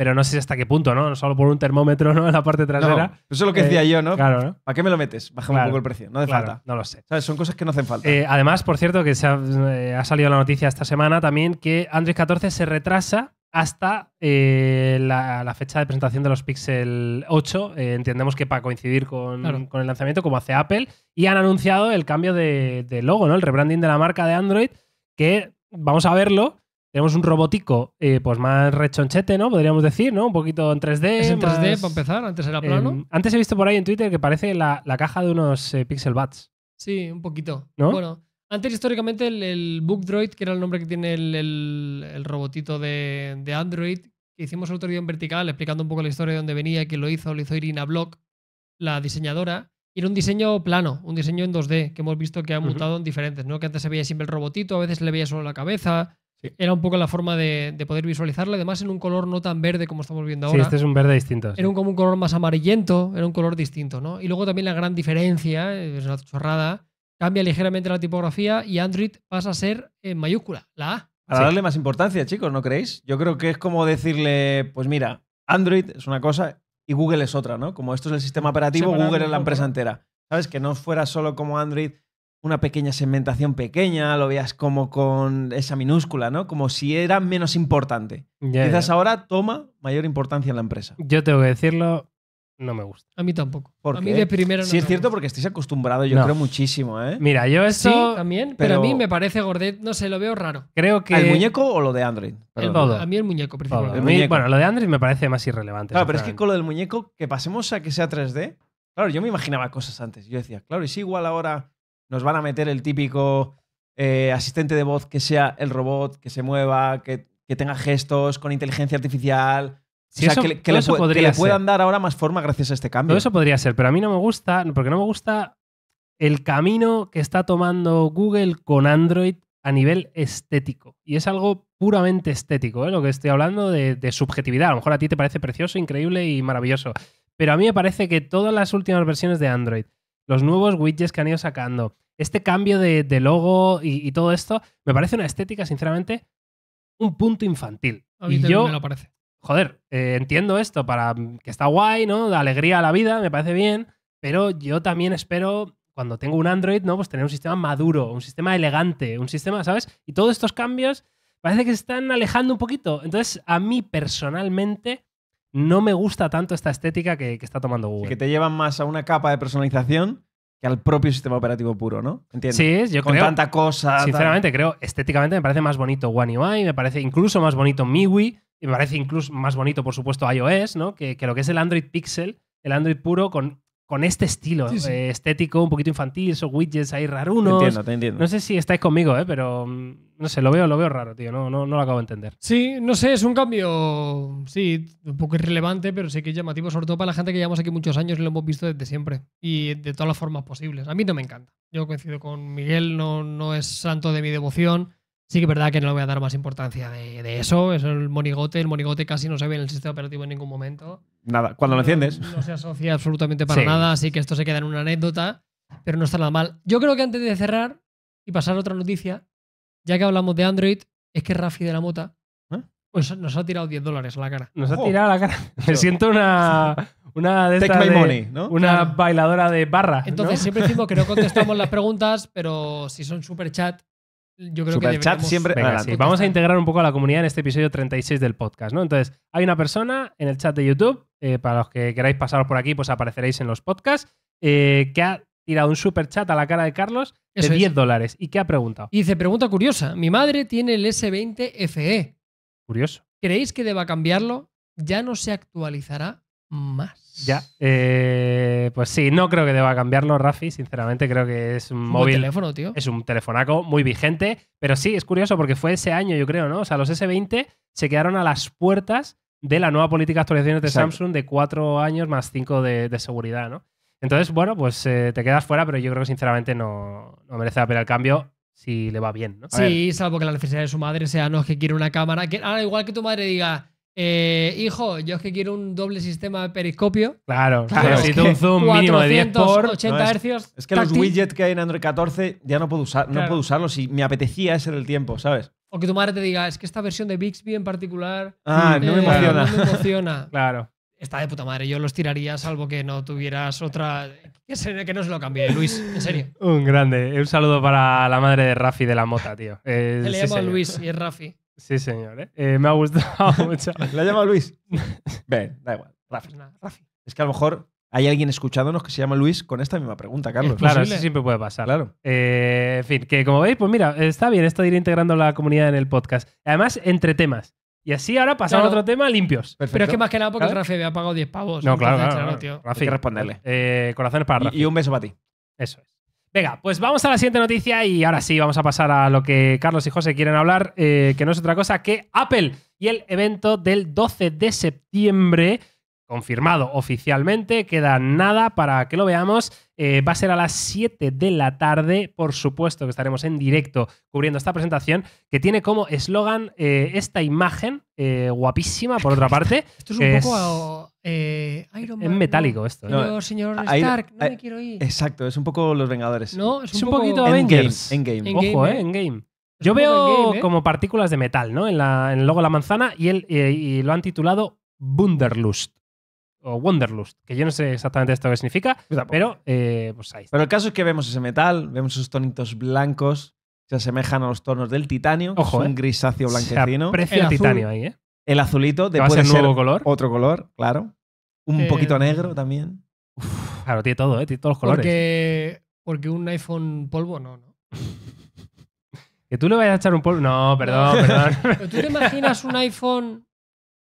pero no sé hasta qué punto, ¿no? Solo por un termómetro, ¿no? En la parte trasera. eso es lo que decía eh, yo, ¿no? Claro, ¿no? ¿Para qué me lo metes? Bájame un poco el precio, no hace falta. No lo sé. Son cosas que no hacen falta. Eh, además, por cierto, que se eh, ha, salido la noticia esta semana también que Android 14 se retrasa hasta la, fecha de presentación de los Pixel 8. entendemos que para coincidir con, el lanzamiento, como hace Apple, y han anunciado el cambio de logo, ¿no? El rebranding de la marca de Android, que vamos a verlo tenemos un robotico eh, pues más rechonchete, ¿no? Podríamos decir, ¿no? Un poquito en 3D. Es en 3D para empezar, antes era plano. antes he visto por ahí en Twitter que parece la, caja de unos eh, Pixel Bats. Sí, un poquito. ¿No? Bueno, antes históricamente el, el, Book Droid, que era el nombre que tiene el, robotito de, de, Android, que hicimos otro vídeo en vertical explicando un poco la historia de dónde venía, quién lo hizo, lo hizo Irina Block, la diseñadora. Y era un diseño plano, un diseño en 2D, que hemos visto que ha mutado en diferentes, ¿no? Que antes se veía siempre el robotito, a veces le veía solo la cabeza, era un poco la forma de, poder visualizarlo, además en un color no tan verde como estamos viendo ahora. Sí, este es un verde distinto. Era un, como un color más amarillento, era un color distinto, ¿no? Y luego también la gran diferencia, eh, es una chorrada, cambia ligeramente la tipografía y Android pasa a ser en mayúscula, la A. Para darle más importancia, chicos, ¿no creéis? Yo creo que es como decirle, pues mira, Android es una cosa y Google es otra, ¿no? Como esto es el sistema operativo, Google es la empresa entera. ¿Sabes? Que no fuera solo como Android una pequeña segmentación pequeña, lo veas como con esa minúscula, ¿no? Como si era menos importante. Quizás ahora toma mayor importancia en la empresa. Yo tengo que decirlo, no me gusta. A mí tampoco. a mí de primero no. Sí, es cierto, porque estáis acostumbrados, yo creo muchísimo, ¿eh? Mira, yo eso. también, pero, a mí me parece gordet, no sé, lo veo raro. Creo que. ¿El muñeco o lo de Android? A mí el muñeco, principalmente. Bueno, lo de Android me parece más irrelevante. Claro, pero es que con lo del muñeco, que pasemos a que sea 3D. Claro, yo me imaginaba cosas antes. Yo decía, claro, es igual ahora nos van a meter el típico eh, asistente de voz que sea el robot, que se mueva, que, que tenga gestos, con inteligencia artificial. o sea, que, le, podría puedan dar ahora más forma gracias a este cambio. eso podría ser, pero a mí no me gusta, porque no me gusta el camino que está tomando Google con Android a nivel estético. Y es algo puramente estético, ¿eh? lo que estoy hablando de, de, subjetividad. A lo mejor a ti te parece precioso, increíble y maravilloso. Pero a mí me parece que todas las últimas versiones de Android los nuevos widgets que han ido sacando, este cambio de, logo y, todo esto, me parece una estética, sinceramente, un punto infantil. y yo, me lo parece. Joder, eh, entiendo esto para mm, que está guay, ¿no? Da alegría a la vida, me parece bien, pero yo también espero cuando tengo un Android, ¿no? Pues tener un sistema maduro, un sistema elegante, un sistema, ¿sabes? Y todos estos cambios parece que se están alejando un poquito. Entonces, a mí personalmente no me gusta tanto esta estética que, está tomando Google. que te llevan más a una capa de personalización que al propio sistema operativo puro, ¿no? ¿Entiendes? Sí, yo Con creo. tanta cosa. Sinceramente, creo estéticamente me parece más bonito One UI, me parece incluso más bonito MIUI, y me parece incluso más bonito, por supuesto, iOS, ¿no? que lo que es el Android Pixel, el Android puro, con con este estilo eh, estético, un poquito infantil, esos widgets ahí rarunos. Te entiendo, te entiendo. No sé si estáis conmigo, eh, pero mm, no sé, lo veo, lo veo raro, tío. No, no, lo acabo de entender. Sí, no sé, es un cambio, sí, un poco irrelevante, pero sí que es llamativo, sobre todo para la gente que llevamos aquí muchos años y lo hemos visto desde siempre. Y de todas las formas posibles. A mí no me encanta. Yo coincido con Miguel, no, no es santo de mi devoción. Sí que es verdad que no le voy a dar más importancia de, eso. Es el monigote. El monigote casi no se ve en el sistema operativo en ningún momento. Nada, cuando lo enciendes. No, se asocia absolutamente para nada, así que esto se queda en una anécdota, pero no está nada mal. Yo creo que antes de cerrar y pasar otra noticia, ya que hablamos de Android, es que Rafi de la Mota ¿Eh? pues, nos ha tirado 10 dólares a la cara. Nos ha tirado a la cara. Me siento una... Una de Take money, ¿no? Una bailadora de barra. Entonces, siempre decimos que no contestamos las preguntas, pero si son super chat, yo creo que deberíamos... siempre. Vamos a integrar un poco a la comunidad en este episodio 36 del podcast, ¿no? Entonces, hay una persona en el chat de YouTube, eh, para los que queráis pasaros por aquí, pues apareceréis en los podcasts, eh, que ha tirado un super chat a la cara de Carlos de 10 dólares. ¿Y que ha preguntado? Y dice, pregunta curiosa. Mi madre tiene el S20 FE. Curioso. ¿Creéis que deba cambiarlo? Ya no se actualizará más. Ya. Eh, pues sí, no creo que deba cambiarlo, Rafi. Sinceramente, creo que es un móvil. teléfono, tío. Es un telefonaco muy vigente. Pero sí, es curioso porque fue ese año, yo creo, ¿no? O sea, los S20 se quedaron a las puertas de la nueva política de actualizaciones de Samsung de cuatro años más cinco de, seguridad, ¿no? Entonces, bueno, pues eh, te quedas fuera, pero yo creo que sinceramente no, merece la pena el cambio si le va bien, ¿no? Sí, salvo que la necesidad de su madre sea, no, es que quiere una cámara. Que, ahora, igual que tu madre diga, eh, hijo, yo es que quiero un doble sistema de periscopio. Claro, claro. necesito un zoom mínimo de 10 Hz. es, que los widgets que hay en Android 14 ya no puedo, usar, no puedo usarlos y me apetecía ese del tiempo, ¿sabes? O que tu madre te diga, es que esta versión de Bixby en particular. Ah, eh, no me emociona. No claro. Está de puta madre, yo los tiraría salvo que no tuvieras otra. Que, no se lo cambie, Luis, en serio. un grande. Un saludo para la madre de Rafi de la Mota, tío. le llamo Luis y es Rafi. Sí, señor. ¿eh? ¿eh? me ha gustado mucho. ¿La llama Luis? Ven, da igual. Rafi. Rafi. Es que a lo mejor hay alguien escuchándonos que se llama Luis con esta misma pregunta, Carlos. Claro, eso siempre puede pasar. Claro. Eh, en fin, que como veis, pues mira, está bien esto de ir integrando la comunidad en el podcast. Además, entre temas. Y así ahora pasamos a otro tema limpios. Pero es que más que nada porque Rafa Rafi había pagado 10 pavos. No, claro, claro, tío. Rafi, hay que responderle. Eh, corazones para Rafi. y un beso para ti. Eso es. Venga, pues vamos a la siguiente noticia y ahora sí, vamos a pasar a lo que Carlos y José quieren hablar, eh, que no es otra cosa que Apple y el evento del 12 de septiembre confirmado oficialmente, queda nada para que lo veamos. Eh, va a ser a las 7 de la tarde, por supuesto que estaremos en directo cubriendo esta presentación, que tiene como eslogan eh, esta imagen eh, guapísima, por otra parte. Esto es un poco Iron Man. metálico esto. señor Stark, no me quiero ir. Exacto, es un poco Los Vengadores. No, es un, poquito Avengers. Ojo, ¿eh? Endgame. Yo veo como partículas de metal, ¿no? En, la, en el logo de la manzana y, él lo han titulado Wunderlust o Wonderlust que yo no sé exactamente esto que significa, pero eh, pues ahí Pero el caso es que vemos ese metal, vemos esos tonitos blancos, se asemejan a los tonos del titanio, Ojo, un eh. grisáceo blanquecino. el, titanio ahí, ¿eh? El azulito, de ser nuevo color. otro color, claro. Un eh, poquito mm. negro también. Claro, tiene todo, ¿eh? Tiene todos los colores. Porque, porque un iPhone polvo no, ¿no? que tú le vayas a echar un polvo. No, perdón, perdón. ¿Pero ¿Tú te imaginas un iPhone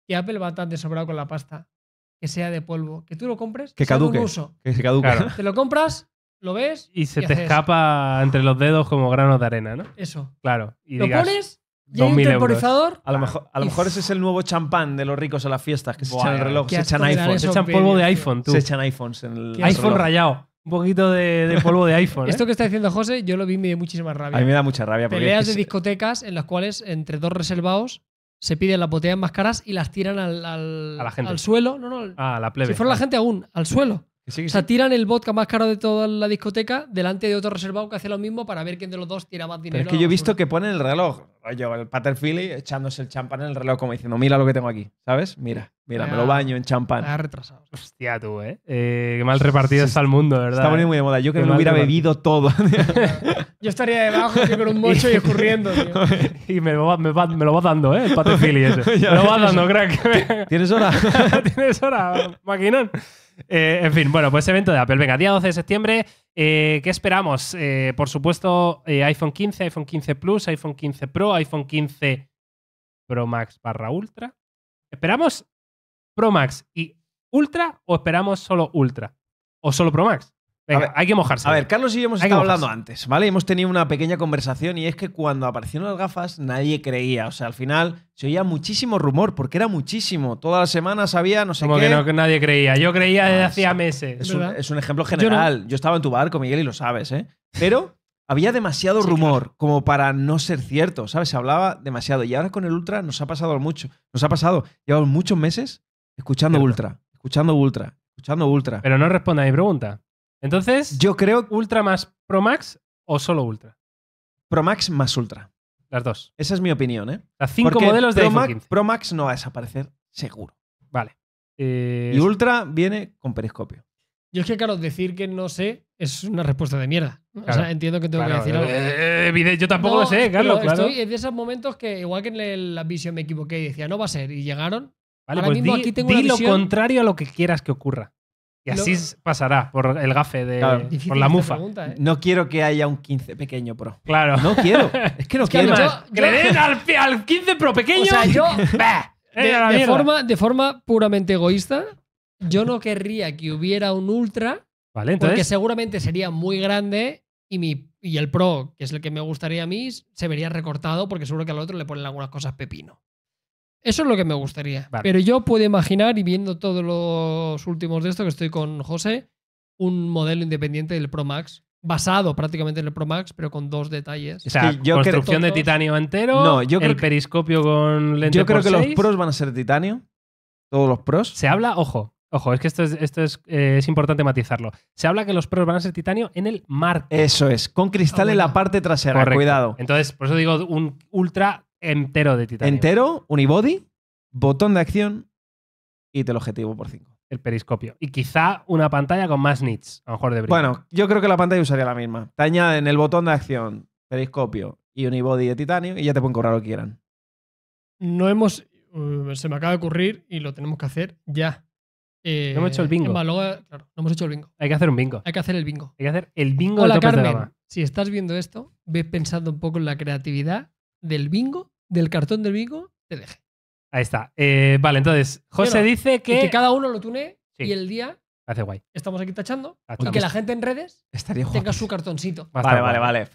que Apple va tan desobrado con la pasta? que sea de polvo. Que tú lo compres, que caduque. Que se caduque. Te lo compras, lo ves. Y se te escapa entre los dedos como granos de arena, ¿no? Eso. Claro. Y lo pones. Y un temporizador. A lo mejor, a lo mejor ese es el nuevo champán de los ricos a las fiestas, que se echan el reloj, se echan iPhones. Se echan polvo de iPhone, tú. Se echan iPhones en el iPhone rayado. Un poquito de, polvo de iPhone. ¿eh? Esto que está diciendo José, yo lo vi y me dio muchísima rabia. A mí me da mucha rabia. Peleas porque de discotecas en las cuales entre dos reservados se piden las botellas más caras y las tiran al, al, a la gente. al suelo. No, no, ah, la plebe. Si fuera la gente aún, al suelo o sea, tiran el vodka más caro de toda la discoteca delante de otro reservado que hace lo mismo para ver quién de los dos tira más dinero. es que yo he visto que ponen el reloj, el Pater Philly echándose el champán en el reloj, como diciendo, mira lo que tengo aquí, ¿sabes? Mira, mira, me lo ah, baño en champán. retrasado. Hostia, tú, ¿eh? eh qué mal repartido está el mundo, ¿verdad? Está poniendo eh. muy de moda. Yo que me hubiera bebido todo. yo estaría debajo yo con un mocho y escurriendo, Y me, lo va dando, ¿eh? El Pater Philly ese. me lo vas dando, crack. ¿Tienes hora? ¿Tienes hora, maquinón? Eh, en fin, bueno, pues evento de Apple. Venga, día 12 de septiembre. Eh, ¿Qué esperamos? Eh, por supuesto, iPhone 15, iPhone 15 Plus, iPhone 15 Pro, iPhone 15 Pro Max barra Ultra. ¿Esperamos Pro Max y Ultra o esperamos solo Ultra? ¿O solo Pro Max? hay que mojarse. A ver, Carlos y yo hemos estado hablando antes, ¿vale? Hemos tenido una pequeña conversación y es que cuando aparecieron las gafas nadie creía. O sea, al final se oía muchísimo rumor, porque era muchísimo. Todas las semanas había no sé qué. que que nadie creía. Yo creía ah, desde hacía meses. Es un, ejemplo general. Yo, estaba en tu barco, Miguel, y lo sabes, ¿eh? Pero había demasiado rumor como para no ser cierto, ¿sabes? Se hablaba demasiado. Y ahora con el Ultra nos ha pasado mucho. Nos ha pasado. Llevamos muchos meses escuchando Ultra, escuchando Ultra, escuchando Ultra. Pero no responde a mi pregunta. Entonces, yo creo. ¿Ultra más Pro Max o solo Ultra? Pro Max más Ultra. Las dos. Esa es mi opinión, ¿eh? Las cinco modelos de Pro Max, Pro Max no va a desaparecer, seguro. Vale. y eh, Ultra viene con periscopio. Yo es que, claro, decir que no sé es una respuesta de mierda. O sea, entiendo que tengo que decir eh, algo. Eh, yo tampoco lo sé, Carlos. Estoy, en esos momentos que, igual que en la visión me equivoqué y decía, no va a ser, y llegaron. Vale, pues lo contrario a lo que quieras que ocurra. Y así pasará por el gafe de por la mufa. ¿eh? No quiero que haya un 15 pequeño pro. Claro. No quiero. Es que no quiero. Yo, al, 15 pro pequeño. O sea, yo de, forma, de forma puramente egoísta, yo no querría que hubiera un ultra. Porque seguramente sería muy grande y, mi, y el pro, que es el que me gustaría a mí, se vería recortado porque seguro que al otro le ponen algunas cosas pepino. Eso es lo que me gustaría. Pero yo puedo imaginar, y viendo todos los últimos de esto, que estoy con José, un modelo independiente del Pro Max basado prácticamente en el Pro Max, pero con dos detalles. O construcción de titanio entero, el periscopio con lente Yo creo que los pros van a ser titanio, todos los pros. Se habla, ojo, ojo, es que esto es, esto es, eh, importante matizarlo. Se habla que los pros van a ser titanio en el mar. Eso es, con cristal ah, en la parte trasera, cuidado. Entonces, por eso digo un ultra Entero de titanio. Entero, unibody, botón de acción y objetivo por 5. El periscopio. Y quizá una pantalla con más nits, a lo mejor de brillo. Bueno, yo creo que la pantalla usaría la misma. Te añaden el botón de acción, periscopio y unibody de titanio y ya te pueden cobrar lo que quieran. No hemos. Uh, se me acaba de ocurrir y lo tenemos que hacer ya. Eh, no hemos hecho el bingo. no hemos hecho el bingo. Hay que hacer un bingo. Hay que hacer el bingo. Hay que hacer el bingo de Hola Carmen, si estás viendo esto, ves pensando un poco en la creatividad del bingo, del cartón del bingo, te deje. Ahí está. Eh, vale, entonces, José dice que... cada uno lo tune y el día Hace guay. Estamos aquí tachando. Ah, y que la gente en redes tenga su cartoncito. Vale, vale, vale.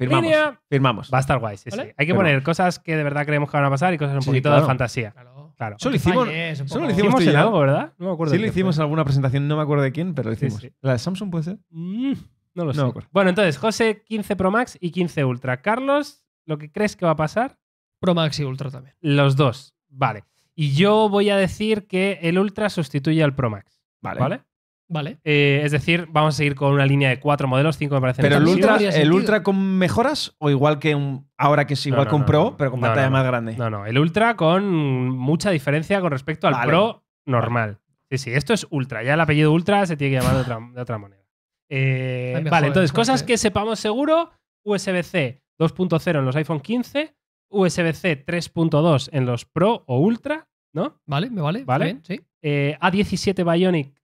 Firmamos. Va a estar guay, sí, sí. Hay que poner cosas que de verdad creemos que van a pasar y cosas un poquito de fantasía. Claro. claro. Solo, hicimos, solo lo hicimos, en algo, ¿verdad? No me acuerdo. Sí, lo hicimos en alguna presentación, no me acuerdo de quién, pero lo hicimos. ¿La de Samsung puede ser? Mm, no lo sé. bueno, entonces, José 15 Pro Max y 15 Ultra. Carlos lo que crees que va a pasar. Pro Max y Ultra también. Los dos, vale. Y yo voy a decir que el Ultra sustituye al Pro Max. Vale. ¿Vale? Vale. Eh, es decir, vamos a seguir con una línea de cuatro modelos, cinco me parecen. Pero el ultra, el ultra, con mejoras o igual que un, ahora que es igual con que un Pro, pero con pantalla más grande. No, no, el Ultra con mucha diferencia con respecto al Pro normal. Sí, sí, esto es Ultra. Ya el apellido Ultra se tiene que llamar de otra, manera. Eh, vale, entonces, cosas que sepamos seguro, USB-C. 2.0 en los iPhone 15, USB-C 3.2 en los Pro o Ultra, ¿no? Vale, me vale. Vale, sí. Eh, A17 Bionic,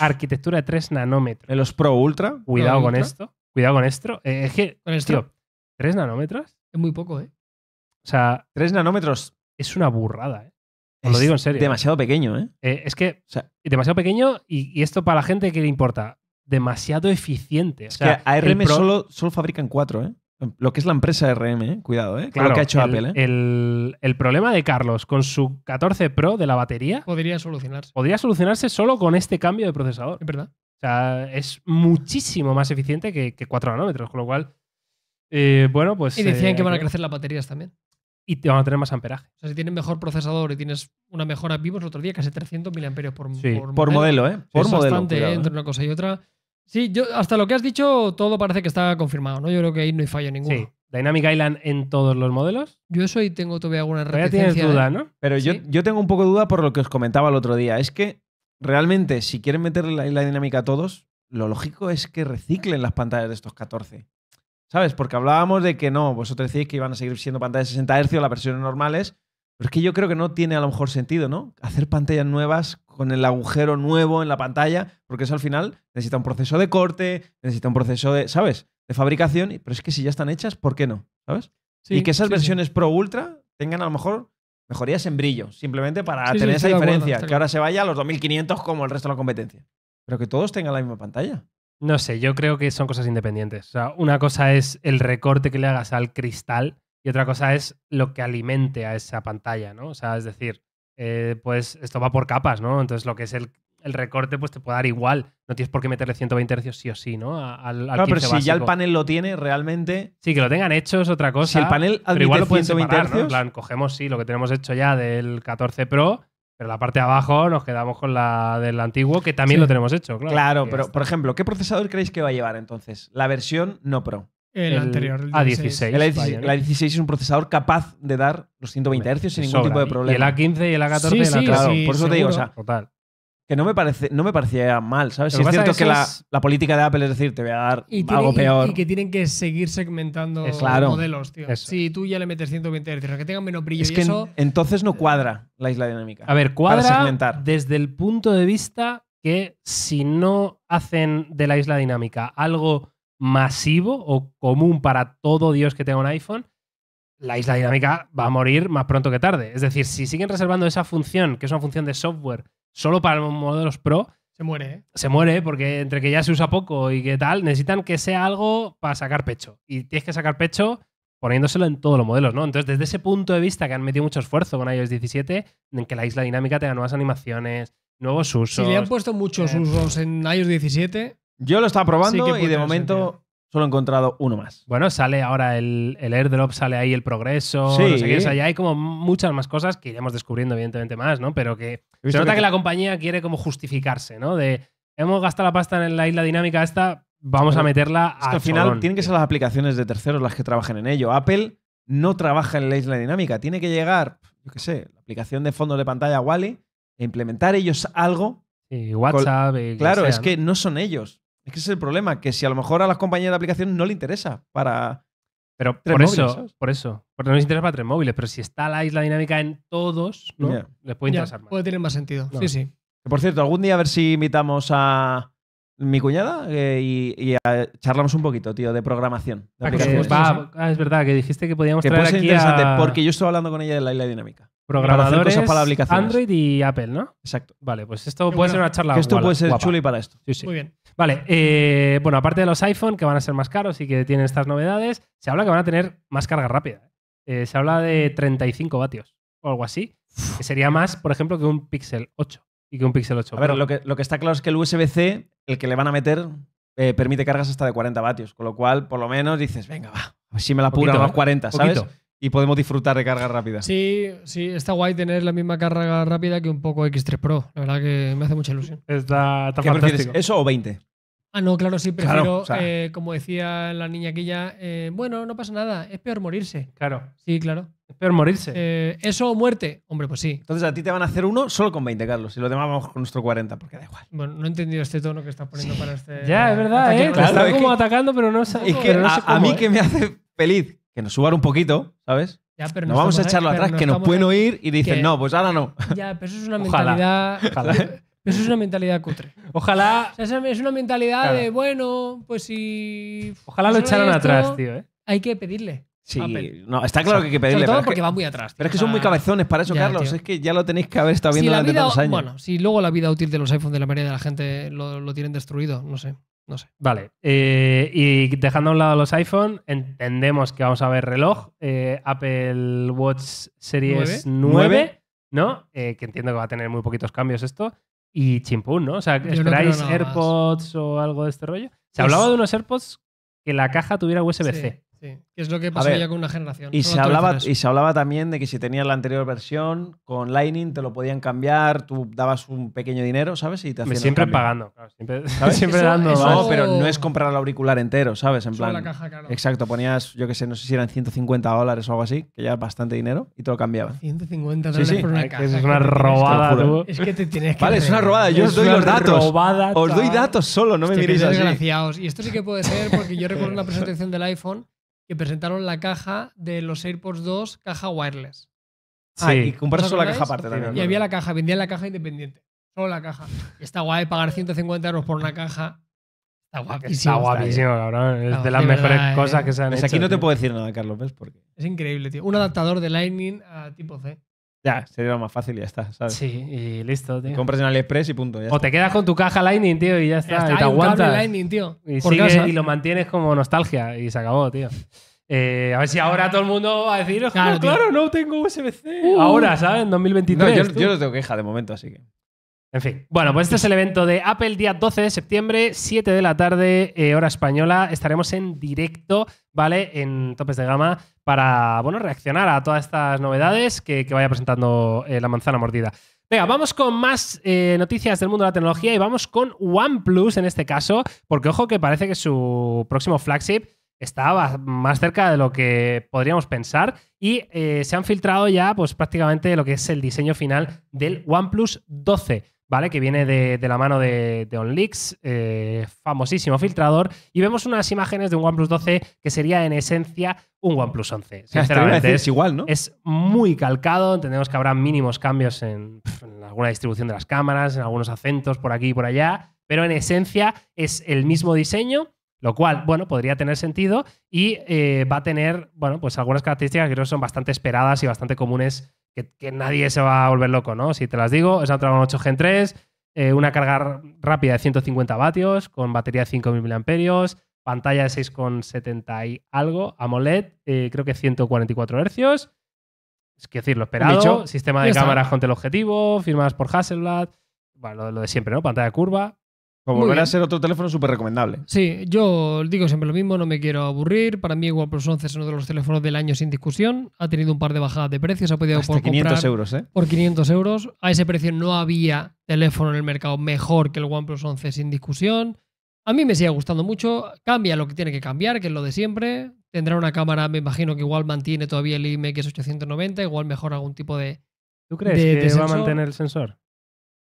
arquitectura de 3 nanómetros. En los Pro Ultra. Cuidado con esto. Cuidado con esto. Eh, es que, ¿Con Tío, ¿3 nanómetros? Es muy poco, ¿eh? O sea. 3 nanómetros. Es una burrada, ¿eh? Os lo digo en serio. Eh. Demasiado pequeño, ¿eh? es que. demasiado pequeño y, esto para la gente que le importa. Demasiado eficiente. O sea, es que ARM solo, solo fabrican 4, ¿eh? Lo que es la empresa RM, cuidado, ¿eh? Claro, que ha hecho el, Apple. ¿eh? El, problema de Carlos con su 14 Pro de la batería. Podría solucionarse. Podría solucionarse solo con este cambio de procesador. Es verdad. O sea, es muchísimo más eficiente que, que 4 nanómetros, con lo cual. Eh, bueno, pues. Y decían eh, que van a crecer las baterías también. Y van a tener más amperaje. O sea, si tienes mejor procesador y tienes una mejora, vivos, el otro día casi 300 mAh por, por, modelo. ¿eh? Por es modelo. Bastante, ¿eh? entre una cosa y otra. Sí, yo, hasta lo que has dicho, todo parece que está confirmado, ¿no? Yo creo que ahí no hay fallo ninguno. Sí. Dynamic Island en todos los modelos. Yo eso ahí tengo todavía alguna reticencia. ya tienes duda, ¿eh? ¿no? Pero yo, yo tengo un poco de duda por lo que os comentaba el otro día. Es que realmente, si quieren meter la, dinámica a todos, lo lógico es que reciclen las pantallas de estos 14. ¿Sabes? Porque hablábamos de que no, vosotros decís que iban a seguir siendo pantallas de 60 Hz, las versiones normales, pero es que yo creo que no tiene a lo mejor sentido, ¿no? Hacer pantallas nuevas con el agujero nuevo en la pantalla, porque eso al final necesita un proceso de corte, necesita un proceso de, ¿sabes? De fabricación, pero es que si ya están hechas, ¿por qué no? ¿Sabes? y que esas versiones Pro Ultra tengan a lo mejor mejorías en brillo, simplemente para tener esa diferencia, que ahora se vaya a los 2500 como el resto de la competencia. Pero que todos tengan la misma pantalla. No sé, yo creo que son cosas independientes. O sea, una cosa es el recorte que le hagas al cristal y otra cosa es lo que alimente a esa pantalla, ¿no? O sea, es decir, eh, pues esto va por capas, ¿no? Entonces lo que es el, recorte, pues te puede dar igual. No tienes por qué meterle 120 Hz sí o sí, ¿no? al, pero si ya el panel lo tiene, realmente. Sí, que lo tengan hecho es otra cosa. Si el panel pero igual lo 120 hercios. En plan, cogemos, sí, lo que tenemos hecho ya del 14 Pro. Pero la parte de abajo nos quedamos con la del antiguo, que también lo tenemos hecho, claro. Claro, pero por ejemplo, ¿qué procesador creéis que va a llevar entonces? La versión no Pro. El, anterior, el A16. El 16 la 16 es un procesador capaz de dar los 120 Hz sin ningún tipo de problema. Y el A15 y el A14 Claro, por eso te digo, o sea, que no me, parece, no me parecía mal, ¿sabes? si es cierto que La, política de Apple es decir, te voy a dar algo peor. Y, que tienen que seguir segmentando claro, modelos, tío. Si tú ya le metes 120 Hz, que tengan menos brillo y que eso... entonces no cuadra la isla dinámica. A ver, cuadra desde el punto de vista que si no hacen de la isla dinámica algo masivo o común para todo Dios que tenga un iPhone, la isla dinámica va a morir más pronto que tarde. Es decir, si siguen reservando esa función, que es una función de software, solo para los modelos Pro, se muere, ¿eh? Se muere, porque entre que ya se usa poco y que tal, necesitan que sea algo para sacar pecho. Y tienes que sacar pecho poniéndoselo en todos los modelos, ¿no? Entonces, desde ese punto de vista que han metido mucho esfuerzo con iOS 17, en que la isla dinámica tenga nuevas animaciones, nuevos usos. Si le han puesto muchos eh, usos en iOS 17, yo lo estaba probando y de momento solo he encontrado uno más. Bueno, sale ahora el, el airdrop, sale ahí el progreso, sí. hay como muchas más cosas que iremos descubriendo, evidentemente, más, ¿no? Pero que se nota que, la compañía quiere como justificarse, ¿no? De hemos gastado la pasta en la isla dinámica esta, vamos a meterla es al final tienen que ser las aplicaciones de terceros las que trabajen en ello. Apple no trabaja en la isla dinámica, tiene que llegar, yo qué sé, la aplicación de fondo de pantalla Wally -E, implementar ellos algo. Y WhatsApp. Eh, claro, es que no son ellos. Es que ese es el problema, que si a lo mejor a las compañías de aplicación no le interesa para. Pero por eso, por eso. Porque no les interesa para tres móviles, pero si está la isla dinámica en todos, ¿no? Les puede interesar más. Puede tener más sentido. Sí, sí. Por cierto, algún día a ver si invitamos a mi cuñada eh, y, charlamos un poquito, tío, de programación. Ah, es verdad, que dijiste que podíamos traer interesante, porque yo estoy hablando con ella de la isla dinámica programadores para Android y Apple, ¿no? Exacto. Vale, pues esto puede ser una charla. esto puede ser chulo chuli para esto. Sí, sí. Muy bien. Vale, eh, bueno, aparte de los iPhone, que van a ser más caros y que tienen estas novedades, se habla que van a tener más carga rápida. ¿eh? Eh, se habla de 35 vatios o algo así, que sería más, por ejemplo, que un Pixel 8 y que un Pixel 8. A ver, lo que, lo que está claro es que el USB-C, el que le van a meter, permite cargas hasta de 40 vatios, con lo cual, por lo menos, dices, venga, va, si me la apuro a los 40, ¿sabes? y podemos disfrutar de carga rápida. Sí, sí, está guay tener la misma carga rápida que un poco X3 Pro. La verdad que me hace mucha ilusión. Está, fantástico. eso o 20? Ah, no, claro, sí, prefiero, eh, como decía la niña aquella, eh, bueno, no pasa nada, es peor morirse. Claro. Sí, claro. Es peor morirse. Eh, ¿Eso o muerte? Hombre, pues sí. Entonces a ti te van a hacer uno solo con 20, Carlos, y los demás vamos con nuestro 40, porque da igual. Bueno, no he entendido este tono que estás poniendo para este. Ya, es verdad, ¿eh? como atacando, pero no sé. Es a, mí eh. que me hace feliz que nos suban un poquito, ¿sabes? pero no vamos a echarlo atrás, que nos pueden oír y dicen, no, pues ahora no. Ya, pero eso es una mentalidad. Ojalá. Eso es una mentalidad cutre. Ojalá. es una mentalidad de, bueno, pues si. Ojalá lo echaran atrás, tío, ¿eh? Hay que pedirle. Sí, ah, no, está claro que hay que pedirle. todo porque que, va muy atrás. pero es que son muy cabezones para eso, Carlos. Es que ya lo tenéis que haber estado viendo durante vida, años. Bueno, si luego la vida útil de los iPhones de la mayoría de la gente lo tienen destruido, no sé. No sé. Vale. Eh, y dejando a un lado los iPhone, entendemos que vamos a ver reloj, eh, Apple Watch Series 9, ¿no? Eh, que entiendo que va a tener muy poquitos cambios esto. Y chimpún, ¿no? O sea, ¿esperáis AirPods o algo de este rollo? Se pues hablaba de unos AirPods que la caja tuviera USB-C que es lo que pasó ya con una generación. Y se, hablaba, y se hablaba también de que si tenías la anterior versión, con Lightning te lo podían cambiar, tú dabas un pequeño dinero, ¿sabes? Y te hacían Siempre pagando, siempre, dando. No, pero no es comprar el auricular entero, ¿sabes? En plan. Exacto, ponías, yo que sé, no sé si eran 150 dólares o algo así, que ya es bastante dinero, y te lo cambiaban. 150 dólares una Es una robada, Es que te tienes que. Vale, es una robada, yo os doy los datos. os doy datos solo, no me miréis así. Y esto sí que puede ser, porque yo recuerdo la presentación del iPhone que presentaron la caja de los AirPods 2, caja wireless. Sí, ah, y compras solo la caja aparte también. Y había la caja, vendían la caja independiente. Solo la caja. Y está guay pagar 150 euros por una caja. Está guapísimo. Está guapísimo, cabrón. Es de las mejores ¿eh? cosas que se han hecho. Aquí no te puedo decir nada, Carlos, Porque... Es increíble, tío. Un adaptador de Lightning a tipo C. Ya, sería más fácil y ya está, ¿sabes? Sí, y listo, tío. Compras en AliExpress y punto. Ya o te quedas con tu caja Lightning, tío, y ya está. Ya y te aguantas. Lightning, tío. Y, lo mantienes como nostalgia y se acabó, tío. Eh, a ver si ahora todo el mundo va a decir, claro, claro no tengo USB-C. Uh. ahora, ¿sabes? En 2023. yo, yo, no tengo queja de momento, así que. En fin. Bueno, pues este es el evento de Apple, día 12 de septiembre, 7 de la tarde, eh, hora española. Estaremos en directo, ¿vale? En topes de gama para, bueno, reaccionar a todas estas novedades que, vaya presentando eh, la manzana mordida. Venga, vamos con más eh, noticias del mundo de la tecnología y vamos con OnePlus en este caso, porque ojo que parece que su próximo flagship está más cerca de lo que podríamos pensar y se han filtrado ya pues prácticamente lo que es el diseño final del OnePlus 12. ¿vale? Que viene de, la mano de, OnLeaks, eh, famosísimo filtrador. Y vemos unas imágenes de un OnePlus 12 que sería en esencia un OnePlus 11. Sinceramente, es, igual, ¿no? Es muy calcado, entendemos que habrá mínimos cambios en, en, alguna distribución de las cámaras, en algunos acentos por aquí y por allá, pero en esencia es el mismo diseño. Lo cual, bueno, podría tener sentido y eh, va a tener, bueno, pues algunas características que creo que son bastante esperadas y bastante comunes que, nadie se va a volver loco, ¿no? Si te las digo, es un Dragon 8 Gen 3, eh, una carga rápida de 150 vatios, con batería de 5.000 mAh, pantalla de 6,70 y algo, AMOLED, eh, creo que 144 Hz. Es que decirlo lo esperado. sistema de cámaras con el objetivo, firmadas por Hasselblad. Bueno, lo, de siempre, ¿no? Pantalla curva. Como pues volver a ser otro teléfono súper recomendable. Sí, yo digo siempre lo mismo, no me quiero aburrir. Para mí, OnePlus 11 es uno de los teléfonos del año sin discusión. Ha tenido un par de bajadas de precios, ha podido por 500 euros, ¿eh? Por 500 euros. A ese precio no había teléfono en el mercado mejor que el OnePlus 11 sin discusión. A mí me sigue gustando mucho. Cambia lo que tiene que cambiar, que es lo de siempre. Tendrá una cámara, me imagino que igual mantiene todavía el IMX890, igual mejor algún tipo de. ¿Tú crees que va a mantener el sensor?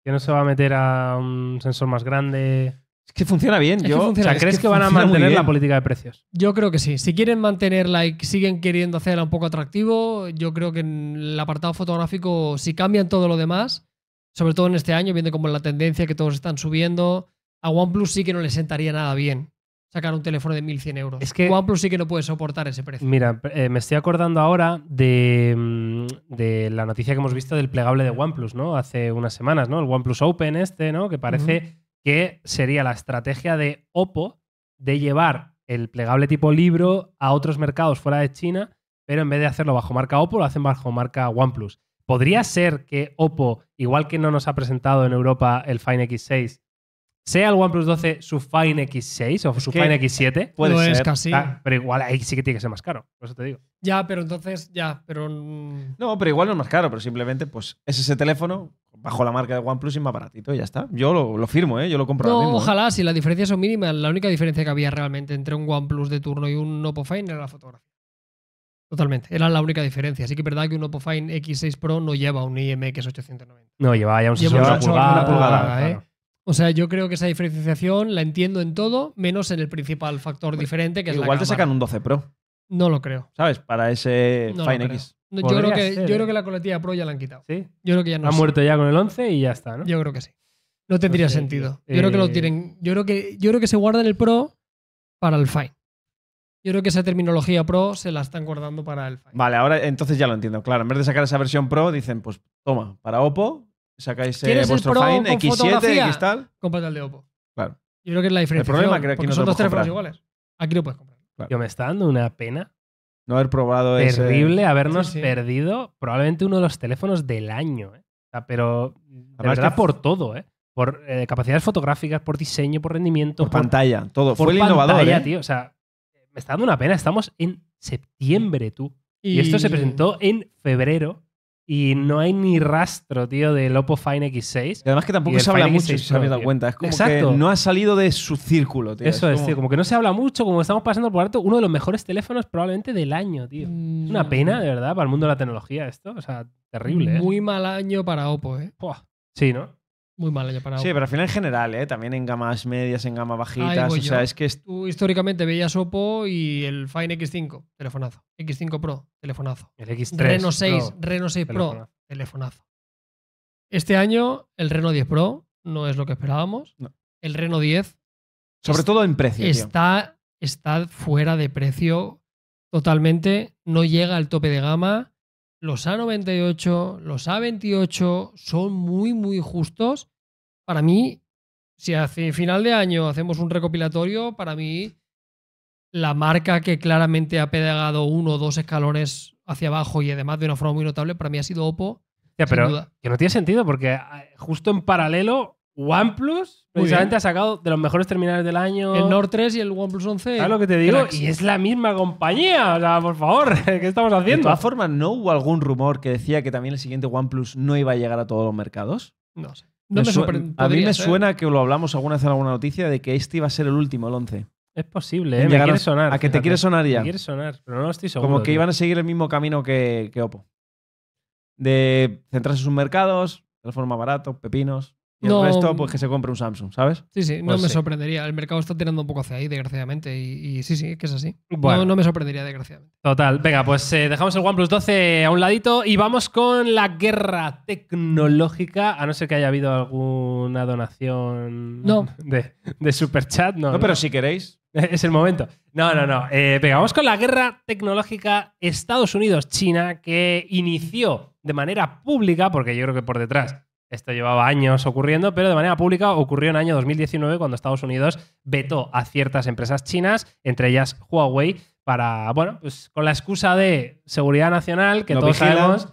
que no se va a meter a un sensor más grande. Es que funciona bien. ¿crees que, van a mantener la política de precios? Yo creo que sí. Si quieren mantenerla y siguen queriendo hacerla un poco atractivo, yo creo que en el apartado fotográfico, si cambian todo lo demás, sobre todo en este año, viendo como la tendencia que todos están subiendo, a OnePlus sí que no le sentaría nada bien sacar un teléfono de 1.100 euros. Es que OnePlus sí que no puede soportar ese precio. Mira, eh, me estoy acordando ahora mm, de, la noticia que hemos visto del plegable de OnePlus, ¿no? Hace unas semanas, ¿no? El OnePlus Open este, ¿no? Que parece que sería la estrategia de Oppo de llevar el plegable tipo libro a otros mercados fuera de China, pero en vez de hacerlo bajo marca Oppo, lo hacen bajo marca OnePlus. ¿Podría ser que Oppo, igual que no nos ha presentado en Europa el Fine X6, sea el OnePlus 12 su Fine X6 o su Fine X7, puede no Es casi. Ah, pero igual ahí sí que tiene que ser más caro, por eso te digo. Ya, pero entonces, ya, pero. No, pero igual no es más caro, pero simplemente pues es ese teléfono bajo la marca de OnePlus y más baratito y ya está. Yo lo, firmo, ¿eh? yo lo compro no, ¿eh? Ojalá, si las diferencias son mínimas, la única diferencia que había realmente entre un OnePlus de turno y un Oppo Fine era la fotografía. Totalmente, era la única diferencia. Así que es verdad que un Oppo Fine X6 Pro no lleva un IMX890. No, llevaba ya un sensor una pulgada. O sea, yo creo que esa diferenciación la entiendo en todo, menos en el principal factor diferente que es Igual te sacan un 12 Pro. No lo creo. ¿Sabes? Para ese Fine X. Yo creo, que, ¿eh? la coletilla Pro ya la han quitado. ¿Sí? Yo creo que ya no. Ha muerto ya con el 11 y ya está, ¿no? Yo creo que sí. No tendría sentido. Yo creo que lo eh, tienen. Yo creo que, yo creo que se guardan el Pro para el Fine. Yo creo que esa terminología pro se la están guardando para el Fine. Vale, ahora entonces ya lo entiendo. Claro, en vez de sacar esa versión pro, dicen, pues toma, para Oppo sacáis eh, vuestro Fine X7, X tal. Cómprate el de Oppo. Claro. Yo creo que es la diferencia. El problema es que no son dos teléfonos iguales. Aquí lo puedes comprar. Yo me está dando una pena. No haber probado Terrible ese. Terrible habernos perdido probablemente uno de los teléfonos del año. ¿eh? pero de verdad por todo, ¿eh? Por eh, capacidades fotográficas, por diseño, por rendimiento. Por, pantalla, todo. Fue innovador. ¿eh? tío. O sea, me está dando una pena. Estamos en septiembre, tú. y esto se presentó en febrero. Y no hay ni rastro, tío, del Oppo Fine X6. además que tampoco se habla mucho, se dado cuenta. Es como Exacto. que no ha salido de su círculo, tío. Eso es, como... tío. Como que no se habla mucho, como estamos pasando por alto uno de los mejores teléfonos probablemente del año, tío. Es una mm. pena, de verdad, para el mundo de la tecnología esto. O sea, terrible. ¿eh? Muy mal año para Oppo, ¿eh? Sí, ¿no? muy mal para Sí, pero al final en general, ¿eh? también en gamas medias, en gamas bajitas. es que. Tú históricamente veías Oppo y el Fine X5, telefonazo. X5 Pro, telefonazo. El X3. Reno 6, Reno 6 Pro, telefonazo. Este año, el Reno 10 Pro no es lo que esperábamos. El Reno 10. Sobre todo en precio. Está, está fuera de precio totalmente. No llega al tope de gama los A98, los A28 son muy, muy justos. Para mí, si hace final de año hacemos un recopilatorio, para mí la marca que claramente ha pedagado uno o dos escalones hacia abajo y además de una forma muy notable, para mí ha sido Oppo. Ya, pero que no tiene sentido porque ah, justo en paralelo OnePlus precisamente ha sacado de los mejores terminales del año. El Nord 3 y el OnePlus 11. lo que te digo? Y es la misma compañía. O sea, por favor, ¿qué estamos haciendo? De todas formas, ¿no hubo algún rumor que decía que también el siguiente OnePlus no iba a llegar a todos los mercados? No sé. a mí me suena que lo hablamos alguna vez en alguna noticia de que este iba a ser el último, el 11. Es posible, ¿eh? Me quiere sonar. A que te quiere sonar ya. Me quiere sonar, pero no estoy seguro. Como que iban a seguir el mismo camino que, que Oppo. De centrarse en sus mercados, de forma barato, pepinos. Y no, esto pues que se compre un Samsung, ¿sabes? Sí, sí, no pues me sorprendería. El mercado está tirando un poco hacia ahí, desgraciadamente. Y, sí, sí, que es así. No, me sorprendería, desgraciadamente. Total. Venga, pues eh, dejamos el OnePlus 12 a un ladito y vamos con la guerra tecnológica. A no ser que haya habido alguna donación no. de, de superchat. No, pero si queréis. Es el momento. No, no, no. Eh, venga, vamos con la guerra tecnológica Estados Unidos-China que inició de manera pública, porque yo creo que por detrás esto llevaba años ocurriendo, pero de manera pública ocurrió en el año 2019 cuando Estados Unidos vetó a ciertas empresas chinas, entre ellas Huawei, para, bueno, pues con la excusa de seguridad nacional, que todos sabemos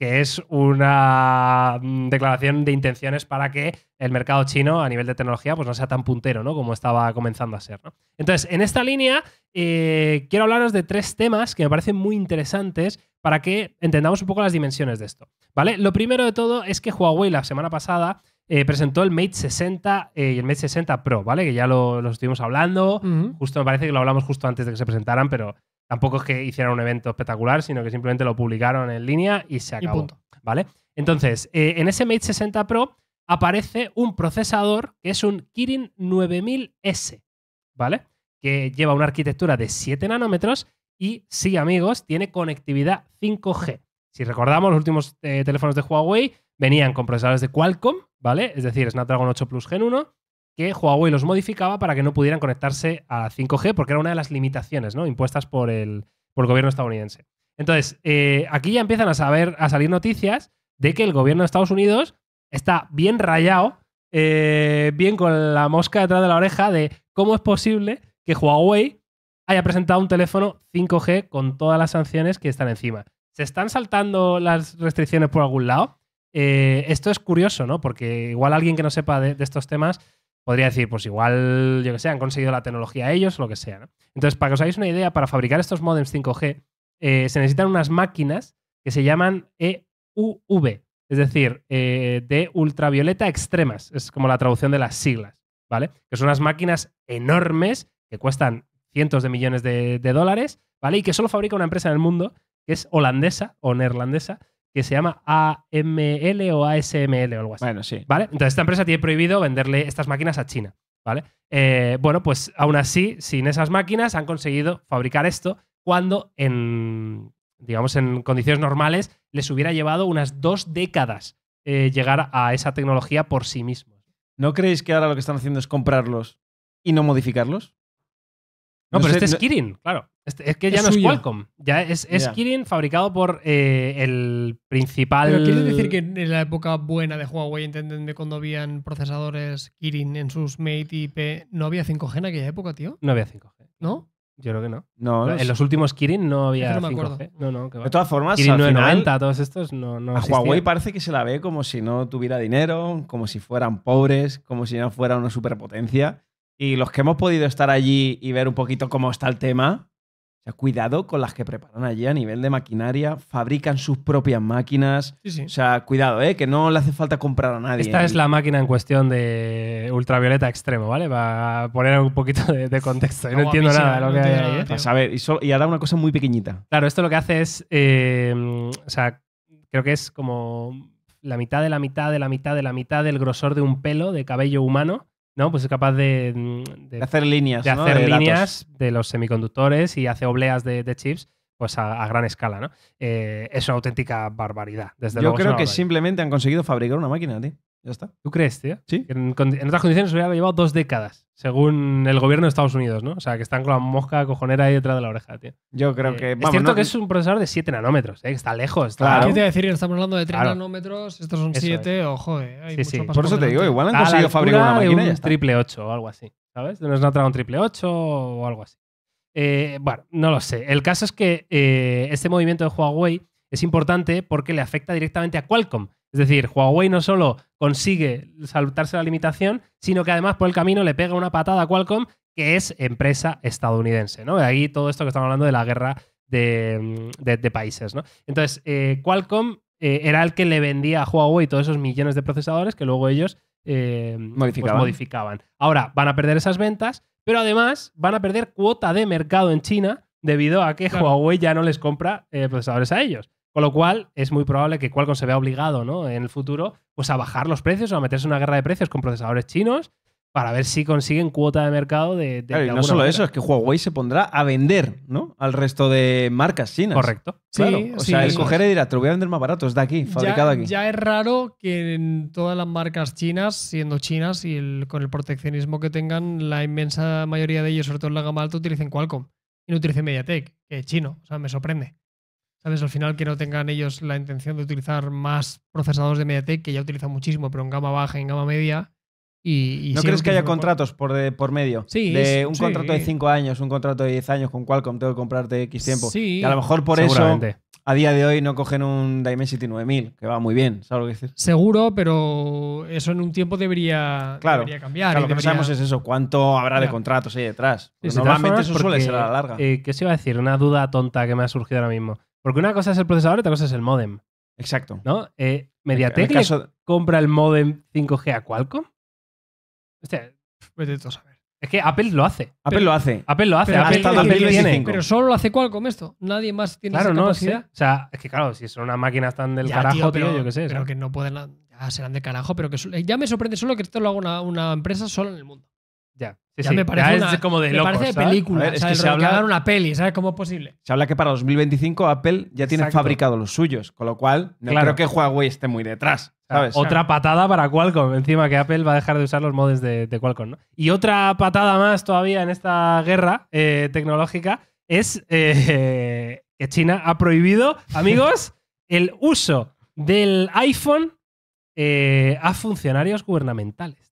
que es una mm, declaración de intenciones para que el mercado chino a nivel de tecnología pues no sea tan puntero ¿no? como estaba comenzando a ser. Entonces, en esta línea eh, quiero hablaros de tres temas que me parecen muy interesantes para que entendamos un poco las dimensiones de esto. ¿Vale? Lo primero de todo es que Huawei la semana pasada eh, presentó el Mate 60 eh, y el Mate 60 Pro, ¿vale? Que ya lo, estuvimos hablando. Justo me parece que lo hablamos justo antes de que se presentaran, pero tampoco es que hicieran un evento espectacular, sino que simplemente lo publicaron en línea y se acabó. ¿Vale? Entonces, eh, en ese Mate 60 Pro aparece un procesador que es un Kirin 9000S, ¿vale? Que lleva una arquitectura de 7 nanómetros y sí, amigos, tiene conectividad 5G. Si recordamos, los últimos eh, teléfonos de Huawei venían con procesadores de Qualcomm, ¿vale? Es decir, Snapdragon 8 Plus Gen 1, que Huawei los modificaba para que no pudieran conectarse a 5G, porque era una de las limitaciones, ¿no? Impuestas por el, por el gobierno estadounidense. Entonces, eh, aquí ya empiezan a, saber, a salir noticias de que el gobierno de Estados Unidos está bien rayado, eh, bien con la mosca detrás de la oreja de cómo es posible que Huawei haya presentado un teléfono 5G con todas las sanciones que están encima. ¿Se están saltando las restricciones por algún lado? Eh, esto es curioso, ¿no? Porque igual alguien que no sepa de, estos temas podría decir, pues igual, yo que sé, han conseguido la tecnología ellos lo que sea, ¿no? Entonces, para que os hagáis una idea, para fabricar estos modems 5G eh, se necesitan unas máquinas que se llaman EUV, es decir, eh, de ultravioleta extremas, es como la traducción de las siglas, ¿vale? Que son unas máquinas enormes que cuestan cientos de millones de, dólares, ¿vale? Y que solo fabrica una empresa en el mundo que es holandesa o neerlandesa, que se llama AML o ASML o algo así. Bueno, sí. ¿Vale? Entonces, esta empresa tiene prohibido venderle estas máquinas a China, ¿vale? Eh, bueno, pues aún así, sin esas máquinas han conseguido fabricar esto cuando en, digamos, en condiciones normales les hubiera llevado unas dos décadas eh, llegar a esa tecnología por sí mismos. ¿No creéis que ahora lo que están haciendo es comprarlos y no modificarlos? No, pero este es Kirin, claro. Este, es que ya no es Qualcomm. es, Kirin fabricado por eh, el principal. ¿Pero quieres decir que en la época buena de Huawei, cuando habían procesadores Kirin en sus Mate y P, ¿no había 5G en aquella época, tío? No había 5G. ¿No? Yo creo que no. no en los últimos Kirin no había 5G. No, no, que va. De todas formas, Kirin final, todos estos no, no A Huawei parece que se la ve como si no tuviera dinero, como si fueran pobres, como si no fuera una superpotencia. Y los que hemos podido estar allí y ver un poquito cómo está el tema, o sea, cuidado con las que preparan allí a nivel de maquinaria, fabrican sus propias máquinas. O sea, cuidado, ¿eh? que no le hace falta comprar a nadie. Esta es la máquina en cuestión de ultravioleta extremo, ¿vale? Para poner un poquito de, contexto. no, entiendo nada de ¿eh? lo que hay ahí. Pues a ver, y, ahora una cosa muy pequeñita. Claro, esto lo que hace es. Eh, o sea, creo que es como la mitad de la mitad de la mitad de la mitad del grosor de un pelo de cabello humano ¿no? Pues es capaz de, mm, hacer líneas. De líneas de los semiconductores y hace obleas de, chips pues a, gran escala, ¿no? Eh, es una auténtica barbaridad, desde Yo creo que simplemente han conseguido fabricar una máquina, tío. Ya está. ¿Tú crees, tío? Sí. En, otras condiciones hubiera llevado dos décadas, según el gobierno de Estados Unidos, ¿no? O sea, que están con la mosca cojonera ahí detrás de la oreja, tío. Yo creo eh, que. es cierto que es un procesador de 7 nanómetros, ¿eh? Está lejos. claro. ¿Qué te decir? Estamos hablando de 3 nanómetros, estos son 7, ojo, eh. Hay sí, sí. Por eso te digo, igual han conseguido fabricar una máquina. un ya está. triple 8 o algo así, ¿sabes? De un triple 8 o algo así. Eh, bueno, no lo sé. El caso es que eh, este movimiento de Huawei es importante porque le afecta directamente a Qualcomm es decir, Huawei no solo consigue saltarse la limitación, sino que además por el camino le pega una patada a Qualcomm, que es empresa estadounidense, ¿no? De ahí todo esto que estamos hablando de la guerra de, mm, países, ¿no? Entonces, eh, Qualcomm eh, era el que le vendía a Huawei todos esos millones de procesadores que luego ellos eh, pues, modificaban. Ahora van a perder esas ventas, pero además van a perder cuota de mercado en China debido a que Huawei ya no les compra procesadores a ellos. Con lo cual, es muy probable que Qualcomm se vea obligado ¿no? en el futuro pues, a bajar los precios o a meterse en una guerra de precios con procesadores chinos para ver si consiguen cuota de mercado de... de, no solo eso, es que Huawei se pondrá a vender ¿no? al resto de marcas chinas. Correcto. Claro. o sea, el coger y dirá, te lo voy a vender más barato, es de aquí, fabricado aquí. Ya es raro que en todas las marcas chinas, siendo chinas y con el proteccionismo que tengan, la inmensa mayoría de ellos, sobre todo en la gama alta, utilicen Qualcomm y no utilicen Mediatek, que es chino. O sea, me sorprende. ¿Sabes? Al final que no tengan ellos la intención de utilizar más procesadores de MediaTek, que ya utilizan muchísimo, pero en gama baja y en gama media. Y, ¿No crees que haya contratos por, de, por medio? Sí. De un contrato de 5 años, un contrato de 10 años con Qualcomm, tengo que comprarte X tiempo. Sí. Y a lo mejor por eso a día de hoy no cogen un Dimensity 9000, que va muy bien, ¿sabes lo que decir? Seguro, pero eso en un tiempo debería, cambiar. Claro, lo que pensamos es eso, cuánto habrá de contratos ahí detrás. normalmente eso suele ser a la larga. Eh, ¿Qué se iba a decir? Una duda tonta que me ha surgido ahora mismo. Porque una cosa es el procesador y otra cosa es el modem. Exacto. ¿No? Eh, ¿Mediatek compra el modem 5G a Qualcomm? Hostia, pues a ver. Es que Apple lo hace. Apple lo hace. Apple lo hace. Pero, Apple, lo tiene. pero solo lo hace Qualcomm esto. Nadie más tiene claro, esa no, capacidad. O sea, es que claro, si son unas máquinas tan del carajo, tío, yo qué sé. Pero que no pueden... Ya serán del carajo, pero que eh, ya me sorprende solo que esto lo haga una, empresa solo en el mundo ya me parece, como de parece película. es que se habla, una peli, ¿sabes cómo es posible? Se habla que para 2025 Apple ya tiene fabricado los suyos, con lo cual no claro. creo que Huawei esté muy detrás. ¿sabes? Otra patada para Qualcomm, encima que Apple va a dejar de usar los modes de, Qualcomm. ¿no? Y otra patada más todavía en esta guerra eh, tecnológica es eh, que China ha prohibido, amigos, el uso del iPhone eh, a funcionarios gubernamentales.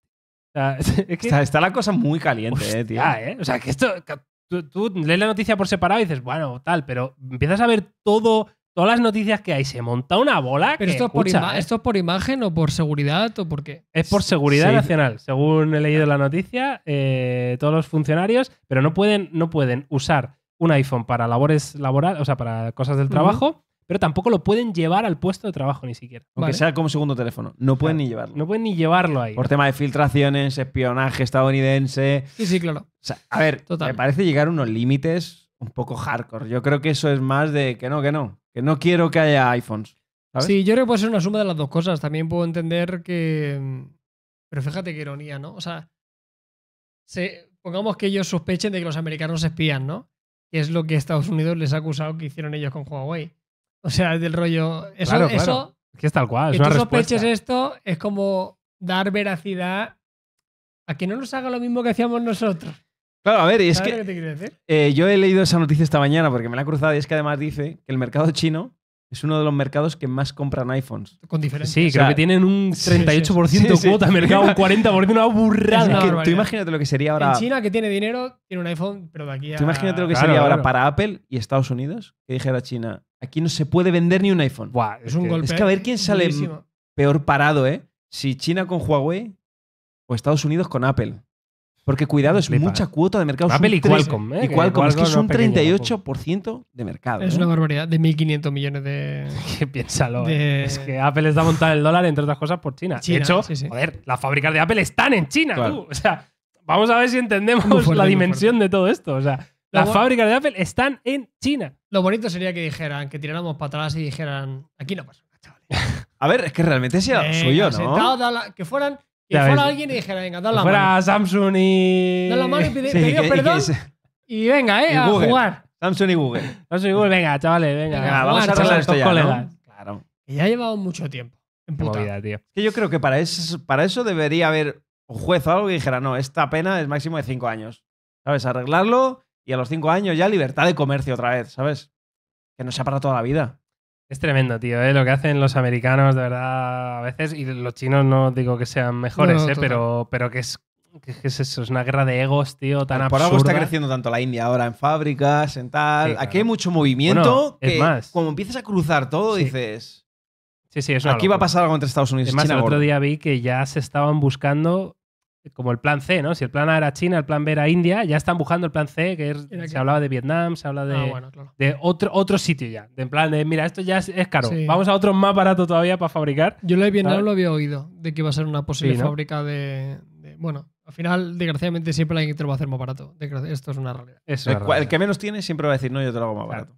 está, la cosa muy caliente, eh, tío. Eh, o sea, que esto. tú, lees la noticia por separado y dices, bueno, tal, pero empiezas a ver todo. Todas las noticias que hay, se monta una bola. que, esto, es por eh. esto, por imagen o por seguridad o por qué? Es por seguridad nacional, según he leído la noticia, eh, todos los funcionarios, pero no pueden, no pueden usar un iPhone para labores laborales, o sea, para cosas del trabajo, pero tampoco lo pueden llevar al puesto de trabajo ni siquiera. Aunque sea como segundo teléfono. No pueden ni llevarlo. No pueden ni llevarlo ahí. Por tema de filtraciones, espionaje estadounidense. Sí, sí, claro. a ver, me parece llegar a unos límites un poco hardcore. Yo creo que eso es más de que no, que no. Que no quiero que haya iPhones. Sí, yo creo que puede ser una suma de las dos cosas. También puedo entender que. Mm, pero fíjate qué ironía, ¿no? O sea, pongamos que ellos sospechen de que los americanos espían, ¿no? Que es lo que Estados Unidos les ha acusado que hicieron ellos con Huawei. O sea, del rollo. Eso, eso es que es tal cual. sospeches esto es como dar veracidad a que no nos haga lo mismo que hacíamos nosotros. Claro, a ver, es que. Eh, yo he leído esa noticia esta mañana porque me la he cruzado y es que además dice que el mercado chino es uno de los mercados que más compran iPhones. Con diferencia. Sí, creo que tienen un 38% cuota mercado, un 40%, una burrada. tú imagínate lo que sería ahora. En China, que tiene dinero, tiene un iPhone, pero de aquí a. Tú imagínate lo que sería ahora para Apple y Estados Unidos, que dijera China, aquí no se puede vender ni un iPhone. es, un que, golpe. Es que a ver quién sale peor parado, ¿eh? Si China con Huawei o Estados Unidos con Apple. Porque cuidado, es mucha ¿eh? cuota de mercado. Apple y Qualcomm. ¿eh? Y Qualcomm, es que es un 38% de mercado. Es ¿eh? una barbaridad, de 1.500 millones de... Piénsalo. ¿eh? Es que Apple les da montando el dólar, entre otras cosas, por China. de hecho, sí, sí. las fábricas de Apple están en China, tú. O sea, vamos a ver si entendemos la dimensión de todo esto. O sea, las fábricas de Apple están en China. Lo bonito sería que dijeran, que tiráramos para atrás y dijeran, aquí no pasa nada, chavales. a ver, es que realmente sea suyo, ¿no? que fueran y fuera alguien y dijera, venga, dale la mano. Fuera Samsung y. Dale la mano y pide, perdón. Y, venga, ¿eh? a jugar. Samsung y Google. Samsung y Google, venga, chavales, venga. a vamos a arreglar esto ya. ¿no? Claro. Y ya ha llevado mucho tiempo. En puta. Movida, tío. Que yo creo que para eso, para eso debería haber un juez o algo que dijera, no, esta pena es máximo de 5 años. ¿Sabes? Arreglarlo y a los cinco años ya libertad de comercio otra vez, ¿sabes? Que no sea para toda la vida. Es tremendo, tío, ¿eh? lo que hacen los americanos, de verdad, a veces, y los chinos no digo que sean mejores, ¿eh? pero, pero que es es eso? Es una guerra de egos, tío, tan absurda. Por algo está creciendo tanto la India ahora en fábricas, en tal. Aquí hay mucho movimiento que es más. Como empiezas a cruzar todo dices... Sí, sí, eso Aquí va a pasar algo entre Estados Unidos y Además, más el otro día vi que ya se estaban buscando como el plan C, ¿no? Si el plan A era China, el plan B era India, ya están buscando el plan C, que es, se hablaba de Vietnam, se habla ah, de, de otro, otro sitio ya. De en plan de, mira, esto ya es, caro, vamos a otro más barato todavía para fabricar. Yo lo de Vietnam lo había oído, de que iba a ser una posible fábrica de, Bueno, al final, desgraciadamente, siempre alguien te lo va a hacer más barato. Esto es una realidad. el, que menos tiene siempre va a decir, no, yo te lo hago más barato.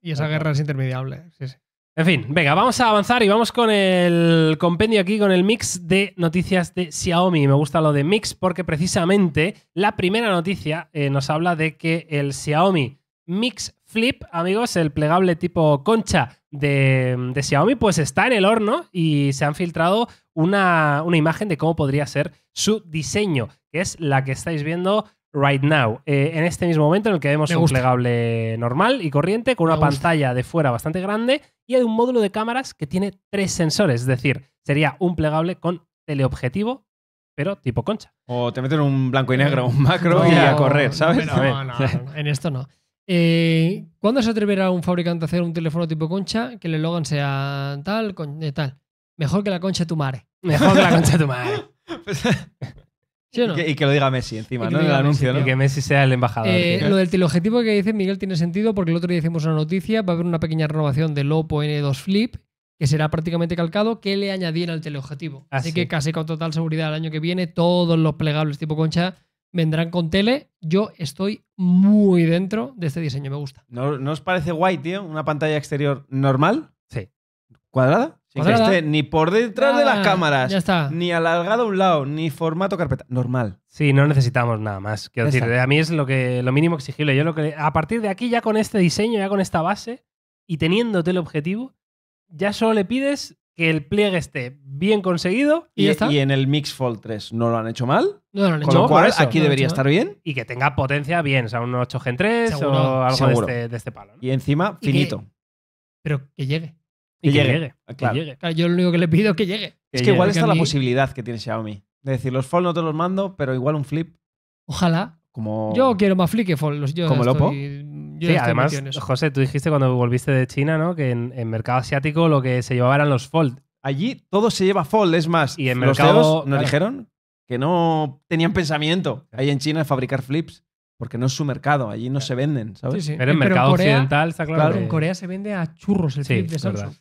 y esa guerra es intermediable. Sí, sí. En fin, venga, vamos a avanzar y vamos con el compendio aquí, con el mix de noticias de Xiaomi. Me gusta lo de mix porque precisamente la primera noticia eh, nos habla de que el Xiaomi Mix Flip, amigos, el plegable tipo concha de, Xiaomi, pues está en el horno y se han filtrado una, una imagen de cómo podría ser su diseño, que es la que estáis viendo Right Now. Eh, en este mismo momento en el que vemos un plegable normal y corriente con una pantalla de fuera bastante grande y hay un módulo de cámaras que tiene tres sensores, es decir, sería un plegable con teleobjetivo, pero tipo concha. O te meten un blanco y negro, un macro y a correr, ¿sabes? en esto no. Eh, ¿Cuándo se atreverá un fabricante a hacer un teléfono tipo concha que el logan sea tal, con, eh, tal? Mejor que la concha de tu madre. Mejor que la concha tu madre. y, que, lo diga Messi encima, ¿no? El anuncio, ¿no? que Messi sea el embajador. Eh, lo del teleobjetivo que dice Miguel tiene sentido porque el otro día hicimos una noticia, va a haber una pequeña renovación del Oppo N2 Flip que será prácticamente calcado, que le añadirá al teleobjetivo. Ah, Así que casi con total seguridad el año que viene todos los plegables tipo concha vendrán con tele. Yo estoy muy dentro de este diseño, me gusta. ¿No, ¿no os parece guay, tío? Una pantalla exterior normal cuadrada. que esté ni por detrás de las cámaras, ya está. ni alargado a un lado, ni formato carpeta. Normal. Sí, no necesitamos nada más. Quiero decir, a mí es lo, que, lo mínimo exigible. Yo lo que, a partir de aquí, ya con este diseño, ya con esta base, y teniéndote el objetivo, ya solo le pides que el pliegue esté bien conseguido y, está. y en el Mix Fold 3 no lo han hecho mal. No, lo han hecho Con lo cual, aquí debería estar bien. Y que tenga potencia bien, o sea, un 8 g 3 o algo de este, de este, palo. Y encima, finito. pero que llegue. Y, que, llegue. Ah, yo lo único que le pido es que llegue. es que, igual está la posibilidad que tiene Xiaomi. De decir, los Fold no te los mando, pero igual un flip. Ojalá. Como... Yo quiero más flip que Fold como Lopo. sí, además, José, tú dijiste cuando volviste de China, ¿no? Que en, mercado asiático lo que se llevaba eran los fold. Allí todo se lleva fold, es más. Y en los mercado, nos dijeron que no tenían pensamiento ahí en China de fabricar flips, porque no es su mercado, allí no se venden, ¿sabes? Pero en mercado occidental está claro. En Corea se vende a churros el flip de Samsung.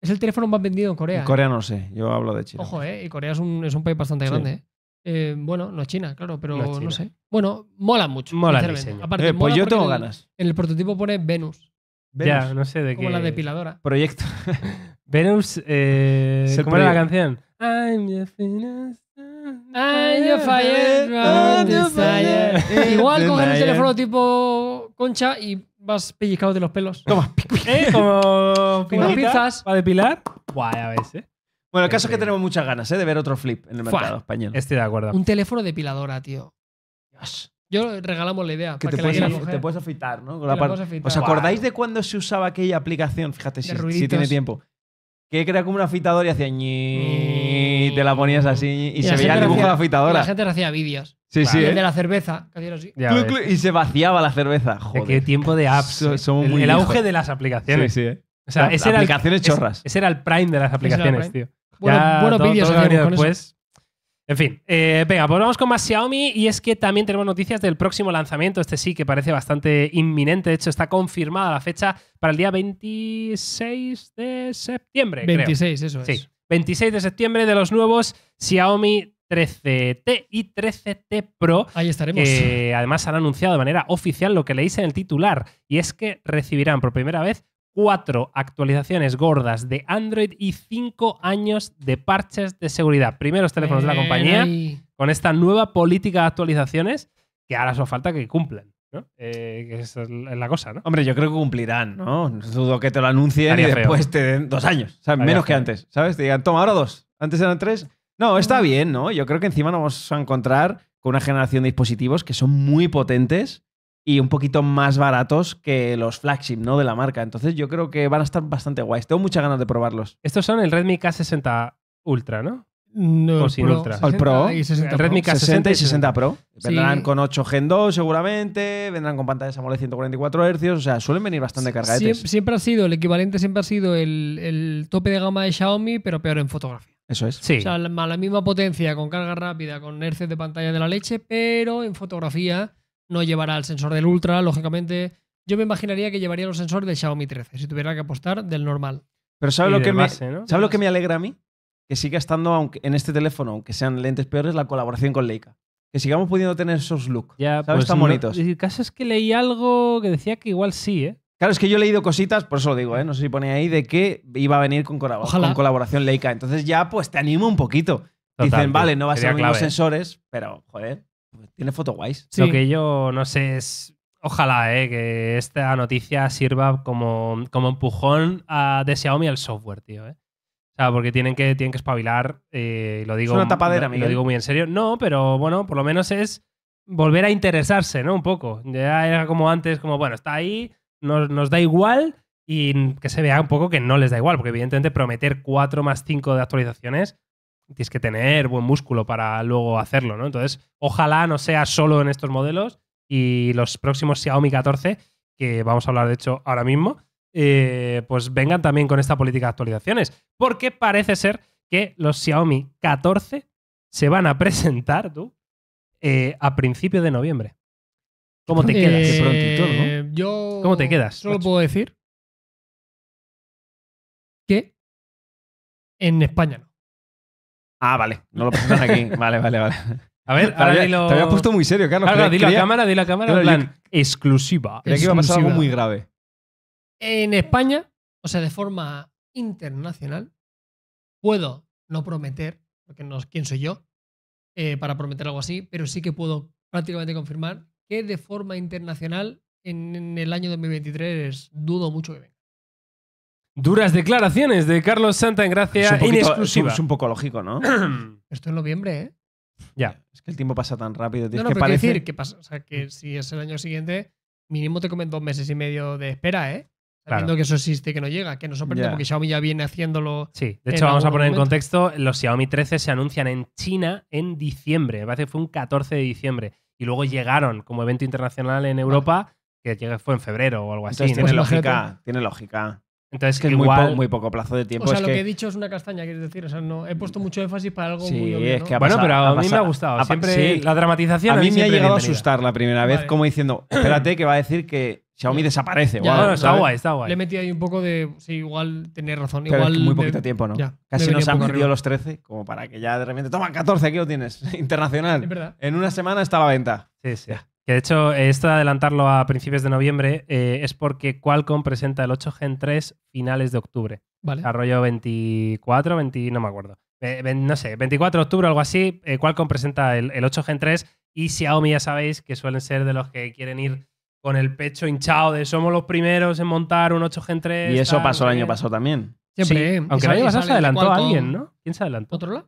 Es el teléfono más vendido en Corea. En ¿eh? Corea no sé, yo hablo de China. Ojo, ¿eh? Y Corea es un, es un país bastante grande, eh. Eh, bueno, no es China, claro, pero no, sé. Bueno, mola mucho. Mola el diseño. Aparte, pues yo tengo ganas. En el, prototipo pone Venus. Venus. Ya, no sé de qué. Como la depiladora. Proyecto. Venus. Eh, ¿Cómo era la canción? I'm your finest, I'm your fire. I'm your fire. Igual coger el teléfono tipo concha y vas pellizcado de los pelos. Toma. ¿Eh? Como para depilar. Guay, a veces, ¿eh? Bueno, el caso es que tenemos muchas ganas ¿eh? de ver otro flip en el mercado español. Estoy de acuerdo. Un teléfono depiladora, tío. Dios. Yo regalamos la idea. Que te, puedes afitar, ¿no? ¿Os acordáis de cuando se usaba aquella aplicación? Fíjate, si, tiene tiempo. Que era como un afitador y hacía la ponías así y, se veía el dibujo de la afeitadora. La gente hacía vídeos. Sí, sí. ¿eh? de la cerveza. y se vaciaba la cerveza. Joder. Qué tiempo de apps. el, auge de las aplicaciones. Sí, sí. ¿eh? O sea, ese era aplicaciones el, chorras. Ese, era el prime de las aplicaciones, tío. buenos vídeos ¿eh? después. En fin, venga, pues con más Xiaomi y es que también tenemos noticias del próximo lanzamiento, este sí que parece bastante inminente, de hecho está confirmada la fecha para el día 26 de septiembre. 26, eso es. Sí. 26 de septiembre de los nuevos Xiaomi 13T y 13T Pro. Ahí estaremos. Que además han anunciado de manera oficial lo que leéis en el titular, y es que recibirán por primera vez cuatro actualizaciones gordas de Android y cinco años de parches de seguridad. Primeros teléfonos de la compañía con esta nueva política de actualizaciones que ahora solo falta que cumplan. ¿no? Eh, es la cosa, ¿no? Hombre, yo creo que cumplirán, ¿no? Dudo que te lo anuncien y después te den dos años, menos que antes, ¿sabes? Te digan, toma, ahora dos, antes eran tres. No, está mm. bien, ¿no? Yo creo que encima nos vamos a encontrar con una generación de dispositivos que son muy potentes y un poquito más baratos que los flagship, ¿no? De la marca. Entonces yo creo que van a estar bastante guays. Tengo muchas ganas de probarlos. Estos son el Redmi K60 Ultra, ¿no? No, o sin Ultra. 60 el Pro. Y 60 60 y 60 Pro. Vendrán con 8 Gen 2 seguramente, vendrán con pantallas de 144 Hz, o sea, suelen venir bastante cargadetes. Siempre, ha sido, el equivalente siempre ha sido el, tope de gama de Xiaomi, pero peor en fotografía. Eso es. O sea, la, la misma potencia, con carga rápida, con Hz de pantalla de la leche, pero en fotografía no llevará el sensor del Ultra, lógicamente. Yo me imaginaría que llevaría los sensores de Xiaomi 13, si tuviera que apostar del normal. Pero ¿sabes lo, ¿sabe lo que me alegra a mí? que siga estando aunque en este teléfono, aunque sean lentes peores, la colaboración con Leica. Que sigamos pudiendo tener esos looks. Ya, ¿sabes? Pues bonitos. el caso es que leí algo que decía que igual sí, ¿eh? Claro, es que yo he leído cositas, por eso lo digo, ¿eh? no sé si ponía ahí, de que iba a venir con, colaboración Leica. Entonces ya pues te animo un poquito. Dicen, vale, no va a ser los sensores, pero joder, pues, tiene foto guays. Lo que yo no sé es, ojalá eh, que esta noticia sirva como, como empujón a, de Xiaomi al software, tío. Eh porque tienen que, tienen que espabilar. Eh, lo digo, una tapadera, lo, lo digo muy en serio. No, pero bueno, por lo menos es volver a interesarse, ¿no? Un poco. Ya era como antes, como, bueno, está ahí, nos, nos da igual y que se vea un poco que no les da igual, porque evidentemente prometer 4 más 5 de actualizaciones tienes que tener buen músculo para luego hacerlo, ¿no? Entonces, ojalá no sea solo en estos modelos y los próximos Xiaomi 14, que vamos a hablar de hecho ahora mismo, eh, pues vengan también con esta política de actualizaciones. Porque parece ser que los Xiaomi 14 se van a presentar, tú, eh, a principio de noviembre. ¿Cómo te eh, quedas? Yo ¿Cómo te quedas? Solo puedo decir que en España no. Ah, vale. No lo presentas aquí. vale, vale, vale. A ver, ahora Te había puesto muy serio, Carlos. Claro, cámara, di la cámara. en plan, exclusiva. Creía iba a pasar algo muy grave. En España, o sea, de forma internacional, puedo no prometer, porque no quién soy yo eh, para prometer algo así, pero sí que puedo prácticamente confirmar que de forma internacional en, el año 2023 dudo mucho que venga. Duras declaraciones de Carlos Santa en Gracia es Es un poco lógico, ¿no? Esto es noviembre, ¿eh? Ya. Es que el tiempo pasa tan rápido. que pero que, pasa, o sea, que si es el año siguiente, mínimo te comen dos meses y medio de espera, ¿eh? que eso existe que no llega, que no sorprende porque Xiaomi ya viene haciéndolo. Sí, de hecho, vamos a poner en contexto: los Xiaomi 13 se anuncian en China en diciembre, me parece que fue un 14 de diciembre, y luego llegaron como evento internacional en Europa, que fue en febrero o algo así. tiene pues lógica, tiene lógica. Entonces, que igual... muy, poco plazo de tiempo. O sea, lo que... he dicho es una castaña, quieres decir. no, he puesto mucho énfasis para algo muy obvio, es que Bueno, pero a, mí me ha gustado. Siempre la dramatización. A mí, me ha llegado a asustar la primera vez, como diciendo, espérate, que va a decir que Xiaomi desaparece. Ya, está guay, está guay. Le metí ahí un poco de. Sí, igual tenés razón. Pero es muy poquito tiempo, ¿no? Casi nos han vendido los 13, como para que ya de repente. Toma, 14, aquí lo tienes. Internacional. Es verdad. En una semana está a la venta. Sí, sí. Que de hecho, esto de adelantarlo a principios de noviembre eh, es porque Qualcomm presenta el 8 Gen 3 finales de octubre. Vale. Desarrollo 24, 20, no me acuerdo. no sé, 24 de octubre o algo así. Eh, Qualcomm presenta el, el 8 Gen 3 y Xiaomi, ya sabéis que suelen ser de los que quieren ir con el pecho hinchado de somos los primeros en montar un 8 Gen 3. Y eso pasó el año pasado también. Siempre. ¿eh? aunque el año pasado se adelantó a alguien, ¿no? ¿Quién se adelantó? ¿Motorola?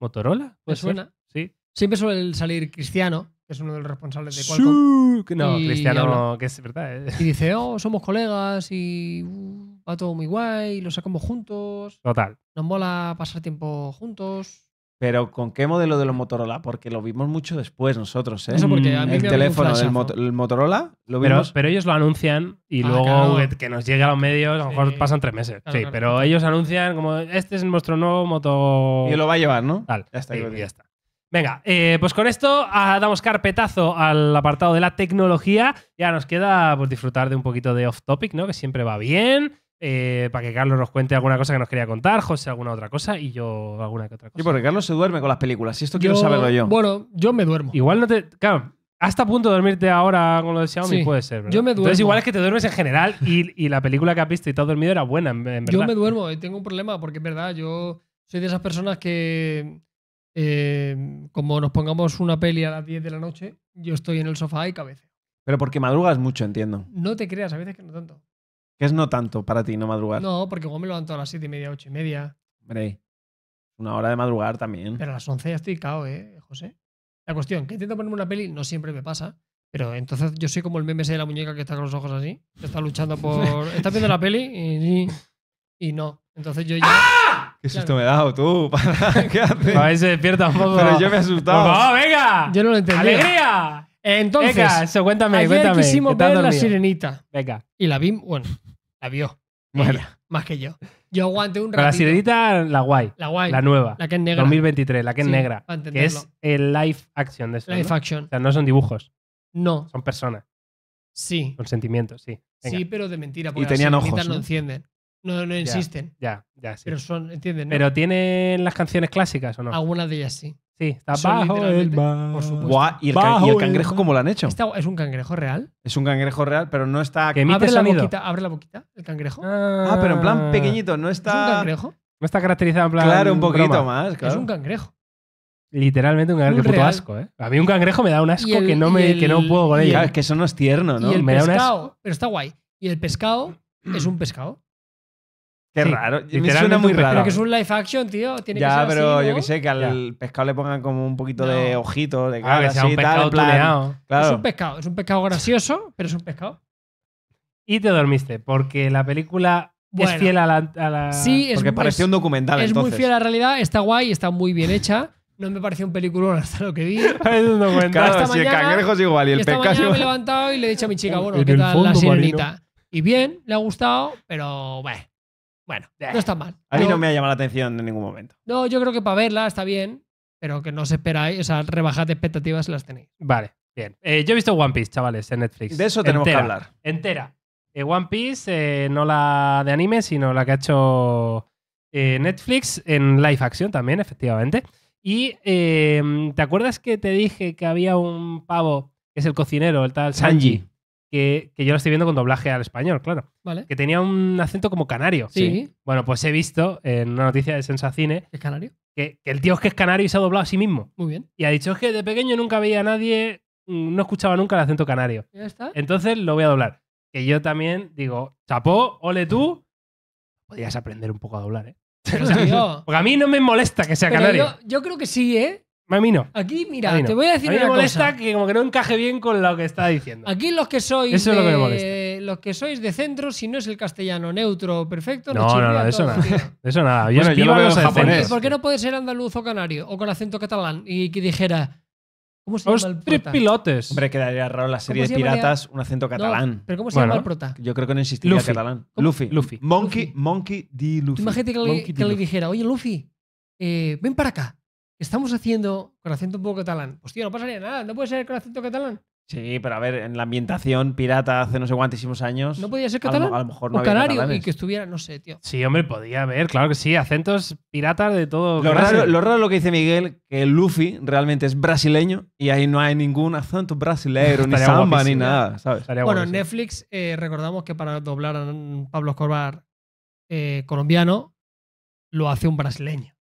¿Motorola? Pues suena. Sí. Siempre suele salir Cristiano, que es uno de los responsables de Qualcomm. No, Cristiano, que es verdad. ¿eh? Y dice, oh, somos colegas y uh, va todo muy guay, lo sacamos juntos. Total. Nos mola pasar tiempo juntos. Pero ¿con qué modelo de los Motorola? Porque lo vimos mucho después nosotros, ¿eh? Eso el teléfono del el Motorola lo Pero, ellos lo anuncian y ah, luego que nos llegue a los medios, a lo mejor pasan tres meses. sí, pero ellos anuncian como este es nuestro nuevo moto. Y lo va a llevar, ¿no? Ya está, Venga, eh, pues con esto ah, damos carpetazo al apartado de la tecnología. Ya nos queda por pues, disfrutar de un poquito de off topic, ¿no? Que siempre va bien. Eh, para que Carlos nos cuente alguna cosa que nos quería contar, José alguna otra cosa y yo alguna que otra cosa. Sí, porque Carlos se duerme con las películas y esto quiero saberlo yo. Bueno, yo me duermo. Igual no te... Claro, hasta a punto de dormirte ahora con lo de Xiaomi puede ser, Yo me duermo. Entonces igual es que te duermes en general y, la película que has visto y te has dormido era buena, en, Yo me duermo y eh, tengo un problema porque es verdad, yo soy de esas personas que... Eh, como nos pongamos una peli a las 10 de la noche, yo estoy en el sofá y cabeza. Pero porque madrugas mucho, entiendo. No te creas, a veces que no tanto que es no tanto para ti no madrugar? No, porque igual me levanto a las 7 y media, 8 y media. Hombre, una hora de madrugar también. Pero a las 11 ya estoy cao, ¿eh, José? La cuestión, que intento ponerme una peli, no siempre me pasa. Pero entonces yo soy como el meme ese de la muñeca que está con los ojos así. Que está luchando por. Está viendo la peli y, y, no. Entonces yo ya. ¡Ah! ¡Qué susto me he dado tú! ¿Qué haces? A ver, se despierta un poco. Pero yo me he asustado. ¡No, venga! Yo no lo entendí. ¡Alegría! Entonces. Venga, eso, cuéntame, ayer cuéntame. quisimos ver La Sirenita. Venga. Y la vi. Bueno, la vio. más que yo. Yo aguanté un rato la sirenita, la guay. La guay. La nueva. La que es negra. 2023, la que es negra. Que es el live action de eso. Live action. O sea, no son dibujos. No. Son personas. Sí. Con sentimientos, sí. Sí, pero de mentira. Porque y tenían las ojos. ¿no? ¿no? encienden. No, no existen. Ya, ya, sí. Pero son, ¿entienden? ¿Pero tienen las canciones clásicas o no? Algunas de ellas sí. Sí, está bajo el y el, Bajo el cangrejo, como ¿cómo lo han hecho? ¿Es un cangrejo real? Es un cangrejo real, pero no está. Que Abre la, boquita, abre la boquita, el cangrejo. Ah, pero en plan ah. pequeñito, no está... ¿Es un cangrejo? No está caracterizado en plan. Claro, un poquito más. Es un cangrejo. Literalmente un cangrejo. puto asco, ¿eh? A mí un cangrejo me da un asco que, no me, que no puedo con Claro, es que eso no es tierno, ¿no? el pescado, pero está guay. Y el pescado es un pescado. Qué raro. Me suena muy raro. creo que es un live action, tío. Tiene ya, que ser pero yo que sé, que al pescado le pongan como un poquito de ojito de ah, que sea un pescado tal, Es un pescado, es un pescado gracioso, pero es un pescado. Y te dormiste, porque la película es fiel a la. Sí, es Porque pareció parecía un documental. Es muy fiel a la realidad, está guay, está muy bien hecha. No me pareció un peliculón hasta lo que vi. es un documental. Claro, si el cangrejo es igual y el pescado. yo me he levantado y le he dicho a mi chica, bueno, que tal la sirenita? Y bien, le ha gustado, pero bueno. Bueno, eh. no está mal. A mí no, me ha llamado la atención en ningún momento. No, yo creo que para verla está bien, pero que no os esperáis, o sea, rebajad de expectativas las tenéis. Vale, bien. Eh, yo he visto One Piece, chavales, en Netflix. De eso tenemos que hablar. Entera. Eh, One Piece, no la de anime, sino la que ha hecho Netflix en live action también, efectivamente. Y ¿te acuerdas que te dije que había un pavo que es el cocinero, el tal Sanji que, yo lo estoy viendo con doblaje al español, claro. Vale. Que tenía un acento como canario. Sí. Bueno, pues he visto en una noticia de Sensacine. ¿Es canario? Que, el tío es que es canario y se ha doblado a sí mismo. Muy bien. Y ha dicho, es que de pequeño nunca veía a nadie, mm, no escuchaba nunca el acento canario. Ya está. Entonces lo voy a doblar. Que yo también digo, chapó, ole tú. Podrías aprender un poco a doblar, ¿eh? Porque a mí no me molesta que sea canario. Yo, yo creo que sí, ¿eh? A mí no. Aquí, mira, te voy a decir me una molesta cosa. que como que no encaje bien con lo que está diciendo. Aquí los que sois los que sois de centro, si no es el castellano neutro perfecto, no, no, no, eso nada. eso nada. Yo, pues lo veo en japonés. ¿Por qué no puede ser andaluz o canario o con acento catalán y que dijera ¿Cómo se llama el prota? pilotes. Hombre, quedaría raro la serie de piratas un acento catalán. pero ¿cómo se llama el prota? Yo creo que no insistiría Luffy. catalán. Luffy. Luffy. Monkey, Monkey D. Luffy. Imagínate que, le, que le dijera, oye, Luffy, eh, ven para acá estamos haciendo con acento un poco catalán. Hostia, no pasaría nada, no puede ser con acento catalán. Sí, pero a ver, en la ambientación pirata hace no sé cuántísimos años. ¿No podía ser catalán? A lo, mejor no o canario y que estuviera, no sé, tío. Sí, hombre, podía haber, claro que sí, acentos piratas de todo. Lo raro, lo lo que dice Miguel, que Luffy realmente es brasileño y ahí no hay ningún acento brasileiro, ni samba, ni nada, ¿sabes? bueno, en Netflix eh, recordamos que para doblar a Pablo Escobar eh, colombiano lo hace un brasileño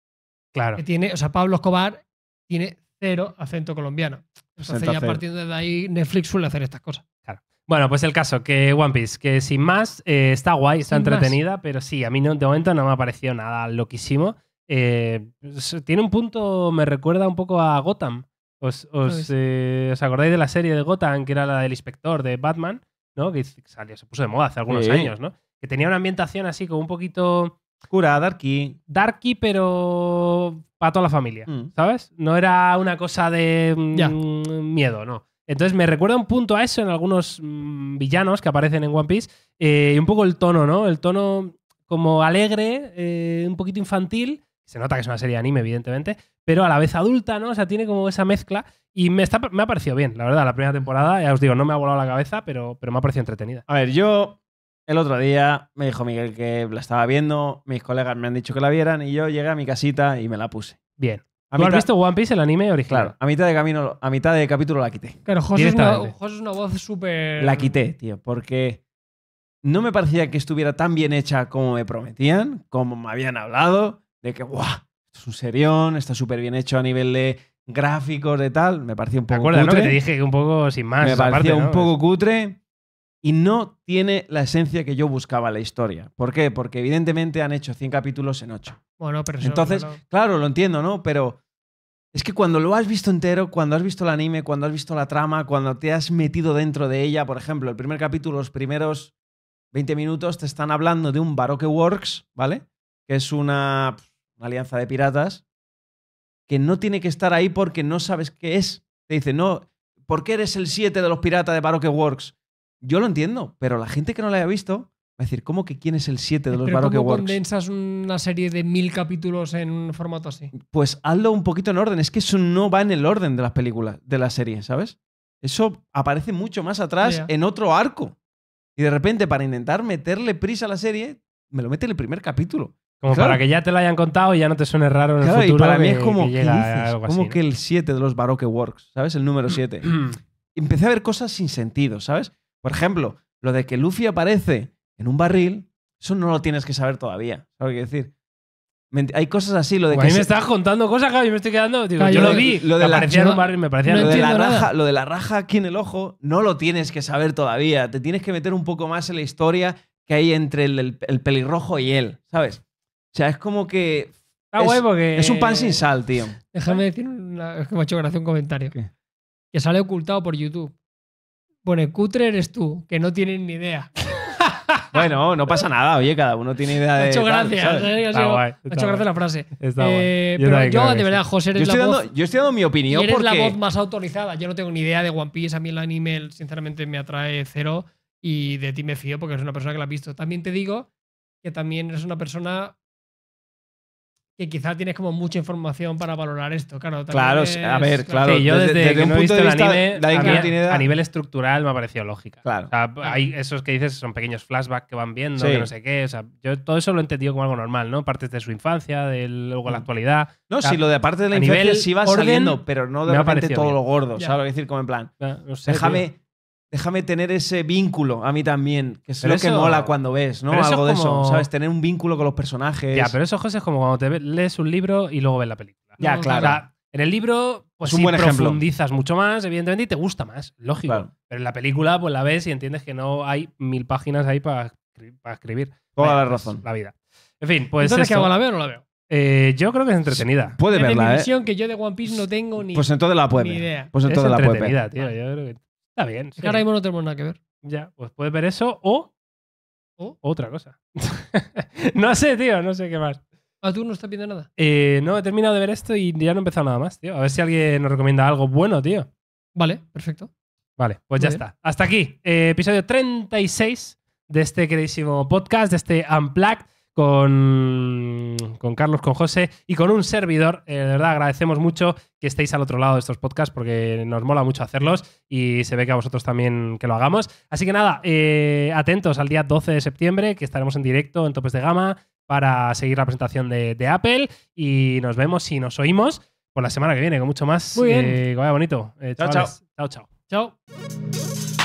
tiene, o sea, Pablo Escobar tiene cero acento colombiano. Entonces ya partiendo de ahí, Netflix suele hacer estas cosas. Claro. Bueno, pues el caso, que One Piece, que sin más, eh, está guay, está entretenida, pero sí, a mí de momento no me ha parecido nada loquísimo. Eh, tiene un punto, me recuerda un poco a Gotham. Os, eh, os, acordáis de la serie de Gotham, que era la del inspector de Batman, ¿no? Que salió, se puso de moda hace algunos años, ¿no? Que tenía una ambientación así como un poquito Cura, Darky. Darky, pero para toda la familia, mm. ¿sabes? No era una cosa de mm, miedo, no. Entonces me recuerda un punto a eso en algunos mm, villanos que aparecen en One Piece. Eh, un poco el tono, ¿no? El tono como alegre, eh, un poquito infantil. Se nota que es una serie de anime, evidentemente, pero a la vez adulta, ¿no? O sea, tiene como esa mezcla. Y me, me ha parecido bien, la verdad, la primera temporada. Ya os digo, no me ha volado la cabeza, pero, pero me ha parecido entretenida. A ver, yo el otro día me dijo Miguel que la estaba viendo, mis colegas me han dicho que la vieran y yo llegué a mi casita y me la puse. Bien. A has visto One Piece, el anime original? Claro, a mitad de camino, a mitad de capítulo la quité. Claro, José es, una, voz súper. La quité, tío, porque no me parecía que estuviera tan bien hecha como me prometían, como me habían hablado, de que, ¡guau! Es un serión, está súper bien hecho a nivel de gráficos, de tal. Me parecía un ¿Te poco acuerdas, no? Que te dije que un poco sin más. me un poco cutre y no tiene la esencia que yo buscaba la historia. ¿Por qué? Porque evidentemente han hecho 100 capítulos en 8. Bueno, pero Entonces, claro. lo entiendo, ¿no? Pero es que cuando lo has visto entero, cuando has visto el anime, cuando has visto la trama, cuando te has metido dentro de ella, por ejemplo, el primer capítulo, los primeros 20 minutos te están hablando de un Baroque Works, ¿vale? Que es una, alianza de piratas que no tiene que estar ahí porque no sabes qué es. Te dice, no, ¿por qué eres el 7 de los piratas de Baroque Works? Yo lo entiendo, pero la gente que no la haya visto va a decir, ¿cómo que quién es el 7 de los Baroque ¿cómo Works? condensas una serie de mil capítulos en un formato así? Pues hazlo un poquito en orden. Es que eso no va en el orden de las películas, de la serie ¿sabes? Eso aparece mucho más atrás en otro arco. Y de repente, para intentar meterle prisa a la serie, me lo mete en el primer capítulo. Como para que ya te lo hayan contado y ya no te suene raro en el futuro. para mí es como que, como que el 7 de los Baroque Works, ¿sabes? El número 7. Empecé a ver cosas sin sentido, ¿sabes? Por ejemplo, lo de que Luffy aparece en un barril, eso no lo tienes que saber todavía. ¿Sabes qué decir? Hay cosas así, lo de que. A me estás contando cosas, Javi. me estoy quedando. yo, lo vi. Lo de la, raja, aquí en el ojo, no lo tienes que saber todavía. Te tienes que meter un poco más en la historia que hay entre el, pelirrojo y él, ¿sabes? O sea, es como que. Está es, guay es un pan sin sal, tío. Déjame decir Es que me ha hecho gracia un comentario. Que sale ocultado por YouTube. Pone, cutre eres tú, que no tienen ni idea. bueno, no pasa nada, oye, cada uno tiene idea de. Muchas gracias. gracias la frase. Eh, pero yo, de verdad, José, eres yo estoy la dando, Yo estoy dando mi opinión. Y eres la voz más autorizada. Yo no tengo ni idea de One Piece. A mí el anime, sinceramente, me atrae cero. Y de ti me fío porque eres una persona que la has visto. También te digo que también eres una persona que quizá tienes como mucha información para valorar esto. Claro, claro a ver, claro. yo desde, el anime, a, nivel estructural me ha parecido lógica. Claro. hay esos que dices son pequeños flashbacks que van viendo, no sé qué. yo todo eso lo he entendido como algo normal, ¿no? Partes de su infancia, de luego la mm. actualidad. No, si sí, lo de aparte de la infancia sí va saliendo, pero no de repente todo lo gordo. O sea, decir como en plan, déjame déjame tener ese vínculo a mí también, que es lo que mola cuando ves, ¿no? Algo de eso, ¿sabes? Tener un vínculo con los personajes. Ya, pero eso, José, es como cuando te lees un libro y luego ves la película. Ya, claro. en el libro, pues sí, profundizas mucho más, evidentemente, y te gusta más, lógico. Pero en la película, pues la ves y entiendes que no hay mil páginas ahí para, escribir. Toda la pues, razón. la vida. En fin, pues. ¿Entonces qué hago? ¿La veo o no la veo? Eh, yo creo que es entretenida. Puede es una La ¿eh? que yo de One Piece no tengo ni, idea. pues entonces la puede ver. Pues entonces es la puede ver. tío. Yo creo que Está bien. Ahora mismo no tenemos nada que ver. Ya, pues puedes ver eso o. ¿O? Otra cosa. no sé, tío, no sé qué más. ¿A ah, tú no estás viendo nada? Eh, no, he terminado de ver esto y ya no he empezado nada más, tío. A ver si alguien nos recomienda algo bueno, tío. Vale, perfecto. Vale, pues ya está. Hasta aquí, eh, episodio 36 de este queridísimo podcast, de este Unplugged con, Carlos, con José y con un servidor. Eh, de verdad, agradecemos mucho que estéis al otro lado de estos podcasts porque nos mola mucho hacerlos y se ve que a vosotros también que lo hagamos. Así que nada, eh, atentos al día 12 de septiembre que estaremos en directo en Topes de Gama para seguir la presentación de, Apple y nos vemos y nos oímos por la semana que viene con mucho más. Muy bien. Eh, que vaya bonito. chao, chao. Chao, chao. Chao.